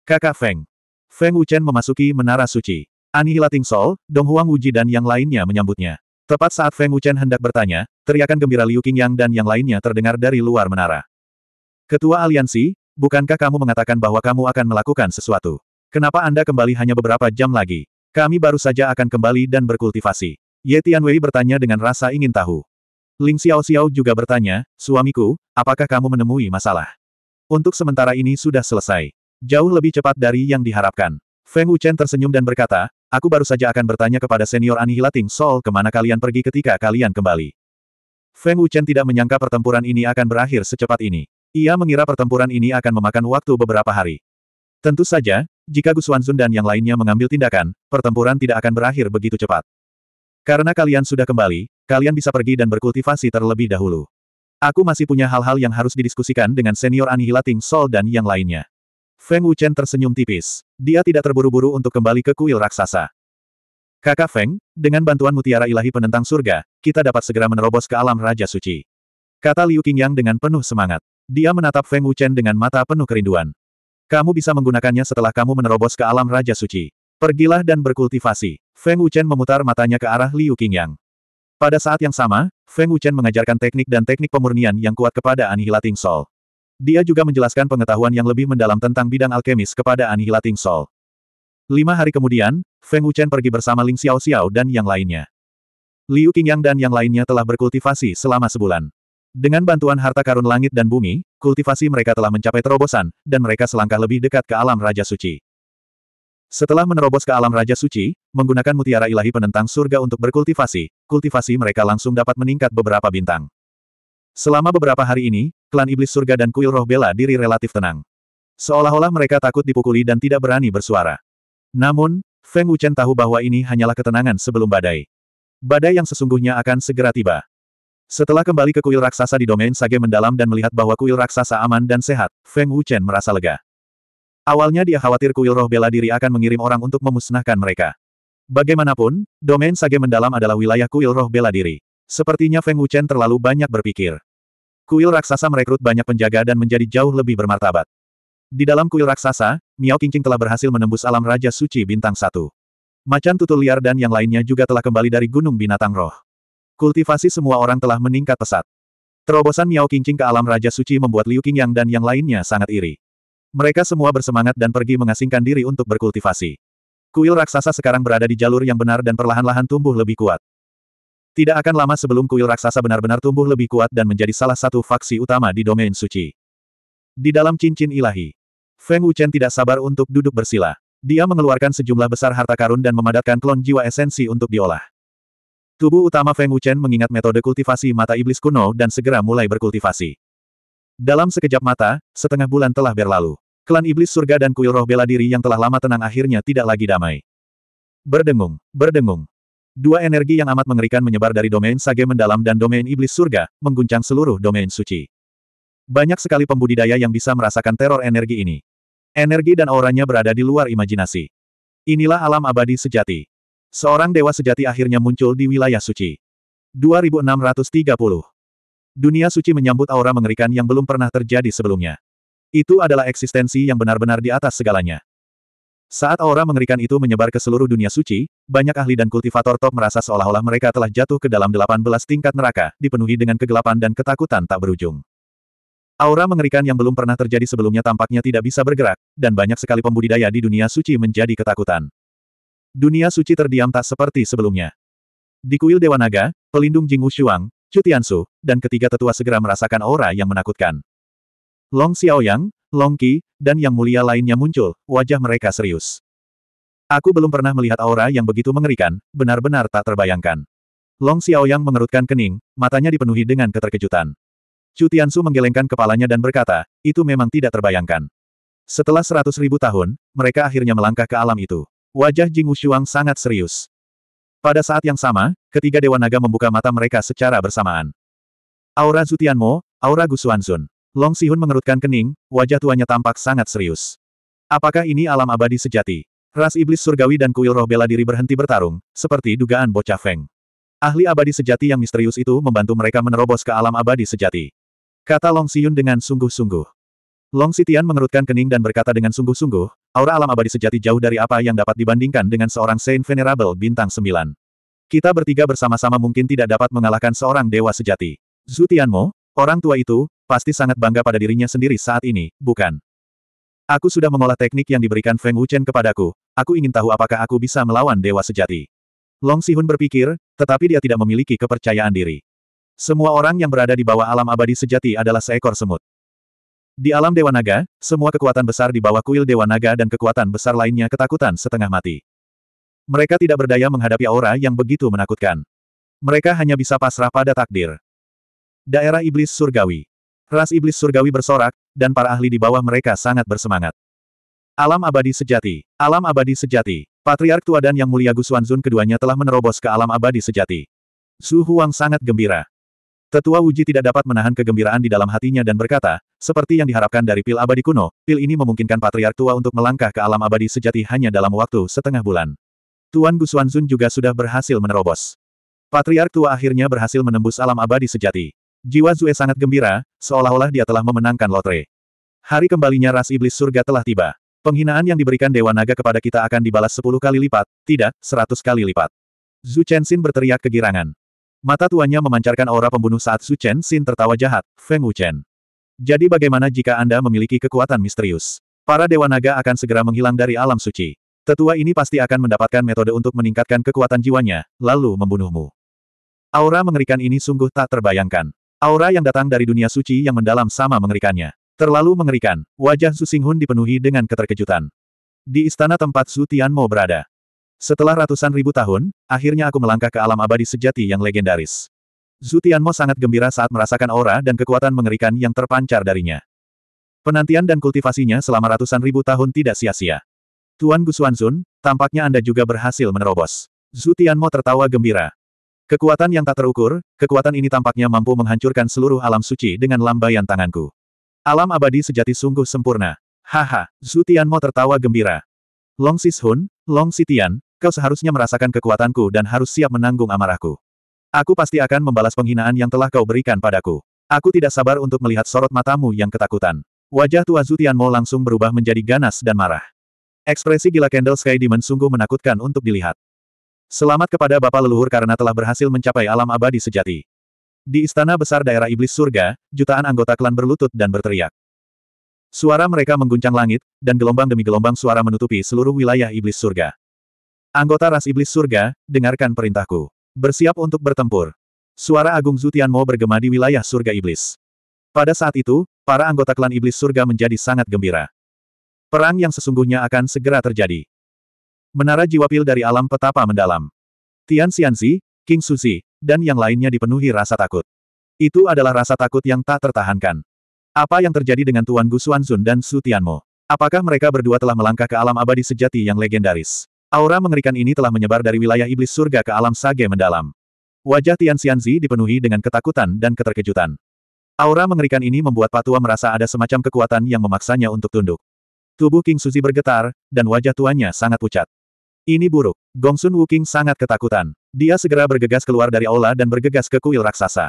Kakak Feng. Feng Wuchen memasuki Menara Suci. Annihilating Soul, Dong Huang Wuji dan yang lainnya menyambutnya. Tepat saat Feng Wuchen hendak bertanya, teriakan gembira Liu Qingyang dan yang lainnya terdengar dari luar menara. Ketua aliansi, bukankah kamu mengatakan bahwa kamu akan melakukan sesuatu? Kenapa Anda kembali hanya beberapa jam lagi? Kami baru saja akan kembali dan berkultivasi. Ye Tianwei bertanya dengan rasa ingin tahu. Ling Xiao Xiao juga bertanya, suamiku, apakah kamu menemui masalah? Untuk sementara ini sudah selesai. Jauh lebih cepat dari yang diharapkan. Feng Wuchen tersenyum dan berkata, Aku baru saja akan bertanya kepada senior Anihilating Soul kemana kalian pergi ketika kalian kembali. Feng Wuchen tidak menyangka pertempuran ini akan berakhir secepat ini. Ia mengira pertempuran ini akan memakan waktu beberapa hari. Tentu saja, jika Gus Wanzun dan yang lainnya mengambil tindakan, pertempuran tidak akan berakhir begitu cepat. Karena kalian sudah kembali, kalian bisa pergi dan berkultivasi terlebih dahulu. Aku masih punya hal-hal yang harus didiskusikan dengan senior Anihilating Soul dan yang lainnya. Feng Wuchen tersenyum tipis. Dia tidak terburu-buru untuk kembali ke kuil raksasa. Kakak Feng, dengan bantuan mutiara ilahi penentang surga, kita dapat segera menerobos ke alam Raja Suci. Kata Liu Qingyang dengan penuh semangat. Dia menatap Feng Wuchen dengan mata penuh kerinduan. Kamu bisa menggunakannya setelah kamu menerobos ke alam Raja Suci. Pergilah dan berkultivasi. Feng Wuchen memutar matanya ke arah Liu Qingyang. Pada saat yang sama, Feng Wuchen mengajarkan teknik dan teknik pemurnian yang kuat kepada Anihila Soul. Dia juga menjelaskan pengetahuan yang lebih mendalam tentang bidang alkemis kepada Anihilating Soul. Lima hari kemudian, Feng Wuchen pergi bersama Ling Xiao Xiao dan yang lainnya. Liu Qingyang dan yang lainnya telah berkultivasi selama sebulan. Dengan bantuan harta karun langit dan bumi, kultivasi mereka telah mencapai terobosan, dan mereka selangkah lebih dekat ke alam Raja Suci. Setelah menerobos ke alam Raja Suci, menggunakan mutiara ilahi penentang surga untuk berkultivasi, kultivasi mereka langsung dapat meningkat beberapa bintang. Selama beberapa hari ini, klan iblis surga dan kuil roh bela diri relatif tenang. Seolah-olah mereka takut dipukuli dan tidak berani bersuara. Namun, Feng Wuchen tahu bahwa ini hanyalah ketenangan sebelum badai. Badai yang sesungguhnya akan segera tiba. Setelah kembali ke kuil raksasa di domain Sage mendalam dan melihat bahwa kuil raksasa aman dan sehat, Feng Wuchen merasa lega. Awalnya dia khawatir kuil roh bela diri akan mengirim orang untuk memusnahkan mereka. Bagaimanapun, domain Sage mendalam adalah wilayah kuil roh bela diri. Sepertinya Feng Wuchen terlalu banyak berpikir. Kuil raksasa merekrut banyak penjaga dan menjadi jauh lebih bermartabat. Di dalam kuil raksasa, Miao Qingqing telah berhasil menembus alam Raja Suci Bintang Satu. Macan tutul liar dan yang lainnya juga telah kembali dari Gunung Binatang Roh. Kultivasi semua orang telah meningkat pesat. Terobosan Miao Qingqing ke alam Raja Suci membuat Liu Qingyang dan yang lainnya sangat iri. Mereka semua bersemangat dan pergi mengasingkan diri untuk berkultivasi. Kuil raksasa sekarang berada di jalur yang benar dan perlahan-lahan tumbuh lebih kuat. Tidak akan lama sebelum kuil raksasa benar-benar tumbuh lebih kuat dan menjadi salah satu faksi utama di domain suci. Di dalam cincin ilahi, Feng Wuchen tidak sabar untuk duduk bersila. Dia mengeluarkan sejumlah besar harta karun dan memadatkan klon jiwa esensi untuk diolah. Tubuh utama Feng Wuchen mengingat metode kultivasi mata iblis kuno dan segera mulai berkultivasi. Dalam sekejap mata, setengah bulan telah berlalu. Klan iblis surga dan kuil roh bela diri yang telah lama tenang akhirnya tidak lagi damai. Berdengung, berdengung, Dua energi yang amat mengerikan menyebar dari domain sage mendalam dan domain iblis surga, mengguncang seluruh domain suci. Banyak sekali pembudidaya yang bisa merasakan teror energi ini. Energi dan auranya berada di luar imajinasi. Inilah alam abadi sejati. Seorang dewa sejati akhirnya muncul di wilayah suci. 2630. Dunia suci menyambut aura mengerikan yang belum pernah terjadi sebelumnya. Itu adalah eksistensi yang benar-benar di atas segalanya. Saat aura mengerikan itu menyebar ke seluruh dunia suci, banyak ahli dan kultivator top merasa seolah-olah mereka telah jatuh ke dalam 18 tingkat neraka, dipenuhi dengan kegelapan dan ketakutan tak berujung. Aura mengerikan yang belum pernah terjadi sebelumnya tampaknya tidak bisa bergerak, dan banyak sekali pembudidaya di dunia suci menjadi ketakutan. Dunia suci terdiam tak seperti sebelumnya. Di kuil Dewa Naga, pelindung Wu Shuang, Chu Tiansu, dan ketiga tetua segera merasakan aura yang menakutkan. Long Xiaoyang, Longki dan yang mulia lainnya muncul, wajah mereka serius. Aku belum pernah melihat aura yang begitu mengerikan, benar-benar tak terbayangkan. Long Xiaoyang mengerutkan kening, matanya dipenuhi dengan keterkejutan. Chu Tiansu menggelengkan kepalanya dan berkata, itu memang tidak terbayangkan. Setelah seratus ribu tahun, mereka akhirnya melangkah ke alam itu. Wajah Jing Wushuang sangat serius. Pada saat yang sama, ketiga Dewa Naga membuka mata mereka secara bersamaan. Aura Zutianmo, aura Gusuanzun. Long Sihun mengerutkan kening, wajah tuanya tampak sangat serius. Apakah ini alam abadi sejati? Ras iblis surgawi dan kuil roh bela diri berhenti bertarung, seperti dugaan bocah Feng. Ahli abadi sejati yang misterius itu membantu mereka menerobos ke alam abadi sejati. Kata Long Siyun dengan sungguh-sungguh. Long Sitian mengerutkan kening dan berkata dengan sungguh-sungguh, aura alam abadi sejati jauh dari apa yang dapat dibandingkan dengan seorang Saint Venerable bintang 9. Kita bertiga bersama-sama mungkin tidak dapat mengalahkan seorang dewa sejati. Zutianmo, orang tua itu, Pasti sangat bangga pada dirinya sendiri saat ini, bukan? Aku sudah mengolah teknik yang diberikan Feng Wuchen kepadaku. Aku ingin tahu apakah aku bisa melawan dewa sejati. Long Sihun berpikir, tetapi dia tidak memiliki kepercayaan diri. Semua orang yang berada di bawah alam abadi sejati adalah seekor semut. Di alam Dewa Naga, semua kekuatan besar di bawah kuil Dewa Naga dan kekuatan besar lainnya ketakutan setengah mati. Mereka tidak berdaya menghadapi aura yang begitu menakutkan. Mereka hanya bisa pasrah pada takdir. Daerah Iblis Surgawi Ras iblis surgawi bersorak, dan para ahli di bawah mereka sangat bersemangat. Alam abadi sejati. Alam abadi sejati. Patriark tua dan yang mulia Gus Wanzun keduanya telah menerobos ke alam abadi sejati. Su Huang sangat gembira. Tetua Wuji tidak dapat menahan kegembiraan di dalam hatinya dan berkata, seperti yang diharapkan dari pil abadi kuno, pil ini memungkinkan Patriark tua untuk melangkah ke alam abadi sejati hanya dalam waktu setengah bulan. Tuan Gus Wanzun juga sudah berhasil menerobos. Patriark tua akhirnya berhasil menembus alam abadi sejati. Jiwa Zue sangat gembira, seolah-olah dia telah memenangkan lotre. Hari kembalinya ras iblis surga telah tiba. Penghinaan yang diberikan Dewa Naga kepada kita akan dibalas sepuluh kali lipat, tidak, seratus kali lipat. Zhu Chenxin berteriak kegirangan. Mata tuanya memancarkan aura pembunuh saat Zhu Chenxin tertawa jahat, Feng Wuchen. Jadi bagaimana jika Anda memiliki kekuatan misterius? Para Dewa Naga akan segera menghilang dari alam suci. Tetua ini pasti akan mendapatkan metode untuk meningkatkan kekuatan jiwanya, lalu membunuhmu. Aura mengerikan ini sungguh tak terbayangkan. Aura yang datang dari dunia suci yang mendalam sama mengerikannya. Terlalu mengerikan, wajah Su Xinghun dipenuhi dengan keterkejutan. Di istana tempat Su Tianmo berada. Setelah ratusan ribu tahun, akhirnya aku melangkah ke alam abadi sejati yang legendaris. Su Tianmo sangat gembira saat merasakan aura dan kekuatan mengerikan yang terpancar darinya. Penantian dan kultivasinya selama ratusan ribu tahun tidak sia-sia. Tuan Gu Xuanzun, tampaknya Anda juga berhasil menerobos. Zutian Tianmo tertawa gembira. Kekuatan yang tak terukur, kekuatan ini tampaknya mampu menghancurkan seluruh alam suci dengan lambaian tanganku. Alam abadi sejati sungguh sempurna. Haha, Zhu Tianmo tertawa gembira. Long Sishun, Long Sitian, kau seharusnya merasakan kekuatanku dan harus siap menanggung amarahku. Aku pasti akan membalas penghinaan yang telah kau berikan padaku. Aku tidak sabar untuk melihat sorot matamu yang ketakutan. Wajah tua Zhu Tianmo langsung berubah menjadi ganas dan marah. Ekspresi gila Candle Sky Demon sungguh menakutkan untuk dilihat. Selamat kepada bapak Leluhur karena telah berhasil mencapai alam abadi sejati. Di istana besar daerah iblis surga, jutaan anggota klan berlutut dan berteriak. Suara mereka mengguncang langit, dan gelombang demi gelombang suara menutupi seluruh wilayah iblis surga. Anggota ras iblis surga, dengarkan perintahku. Bersiap untuk bertempur. Suara Agung Zutian Mo bergema di wilayah surga iblis. Pada saat itu, para anggota klan iblis surga menjadi sangat gembira. Perang yang sesungguhnya akan segera terjadi. Menara Jiwa Pil dari alam petapa mendalam. Tian Xianzi, King Suzi, dan yang lainnya dipenuhi rasa takut. Itu adalah rasa takut yang tak tertahankan. Apa yang terjadi dengan Tuan Gu Xuanzun dan Su Tianmo? Apakah mereka berdua telah melangkah ke alam abadi sejati yang legendaris? Aura mengerikan ini telah menyebar dari wilayah iblis surga ke alam sage mendalam. Wajah Tian Xianzi dipenuhi dengan ketakutan dan keterkejutan. Aura mengerikan ini membuat Patua merasa ada semacam kekuatan yang memaksanya untuk tunduk. Tubuh King Suzi bergetar, dan wajah tuannya sangat pucat. Ini buruk. Gongsun Wuking sangat ketakutan. Dia segera bergegas keluar dari aula dan bergegas ke kuil raksasa.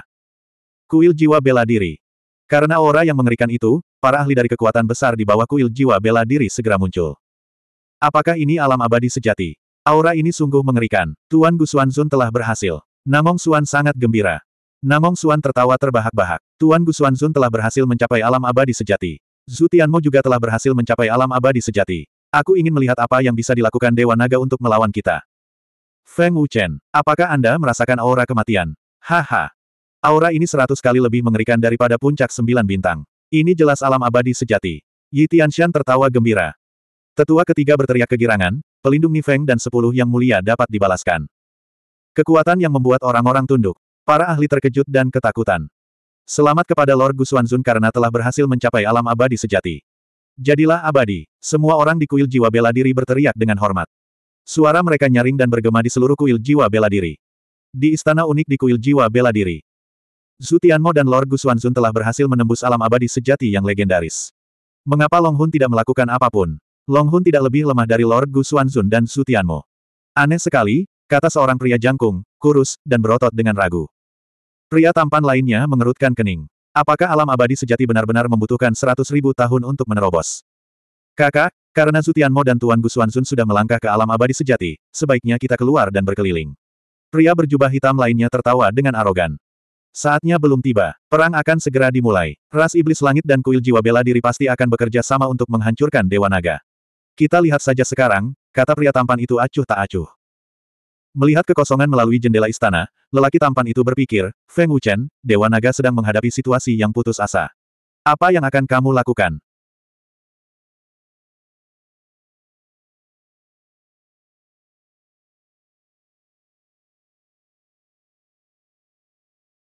Kuil jiwa bela diri. Karena aura yang mengerikan itu, para ahli dari kekuatan besar di bawah kuil jiwa bela diri segera muncul. Apakah ini alam abadi sejati? Aura ini sungguh mengerikan. Tuan Gu Xuanzun telah berhasil. Namong Suan sangat gembira. Namong Suan tertawa terbahak-bahak. Tuan Gu Xuanzun telah berhasil mencapai alam abadi sejati. Zutianmo juga telah berhasil mencapai alam abadi sejati. Aku ingin melihat apa yang bisa dilakukan Dewa Naga untuk melawan kita. Feng Wuchen, apakah Anda merasakan aura kematian? Haha. Aura ini seratus kali lebih mengerikan daripada puncak sembilan bintang. Ini jelas alam abadi sejati. Yi Tianxian tertawa gembira. Tetua ketiga berteriak kegirangan, pelindung Nifeng dan sepuluh yang mulia dapat dibalaskan. Kekuatan yang membuat orang-orang tunduk. Para ahli terkejut dan ketakutan. Selamat kepada Lord Gusuanzun karena telah berhasil mencapai alam abadi sejati. Jadilah abadi. Semua orang di kuil jiwa bela diri berteriak dengan hormat. Suara mereka nyaring dan bergema di seluruh kuil jiwa bela diri. Di istana unik di kuil jiwa bela diri. Zutianmo dan Lord Suanzun telah berhasil menembus alam abadi sejati yang legendaris. Mengapa Long Hun tidak melakukan apapun? Long Hun tidak lebih lemah dari Lord Suanzun dan Zutianmo. Aneh sekali, kata seorang pria jangkung, kurus, dan berotot dengan ragu. Pria tampan lainnya mengerutkan kening. Apakah alam abadi sejati benar-benar membutuhkan seratus ribu tahun untuk menerobos? Kakak, karena Zutianmo dan Tuan Gusuanzun sudah melangkah ke alam abadi sejati, sebaiknya kita keluar dan berkeliling. Pria berjubah hitam lainnya tertawa dengan arogan. Saatnya belum tiba. Perang akan segera dimulai. Ras Iblis Langit dan Kuil Jiwa Bela Diri pasti akan bekerja sama untuk menghancurkan Dewa Naga. Kita lihat saja sekarang, kata pria tampan itu acuh tak acuh. Melihat kekosongan melalui jendela istana, lelaki tampan itu berpikir, Feng Wuchen, Dewa Naga sedang menghadapi situasi yang putus asa. Apa yang akan kamu lakukan?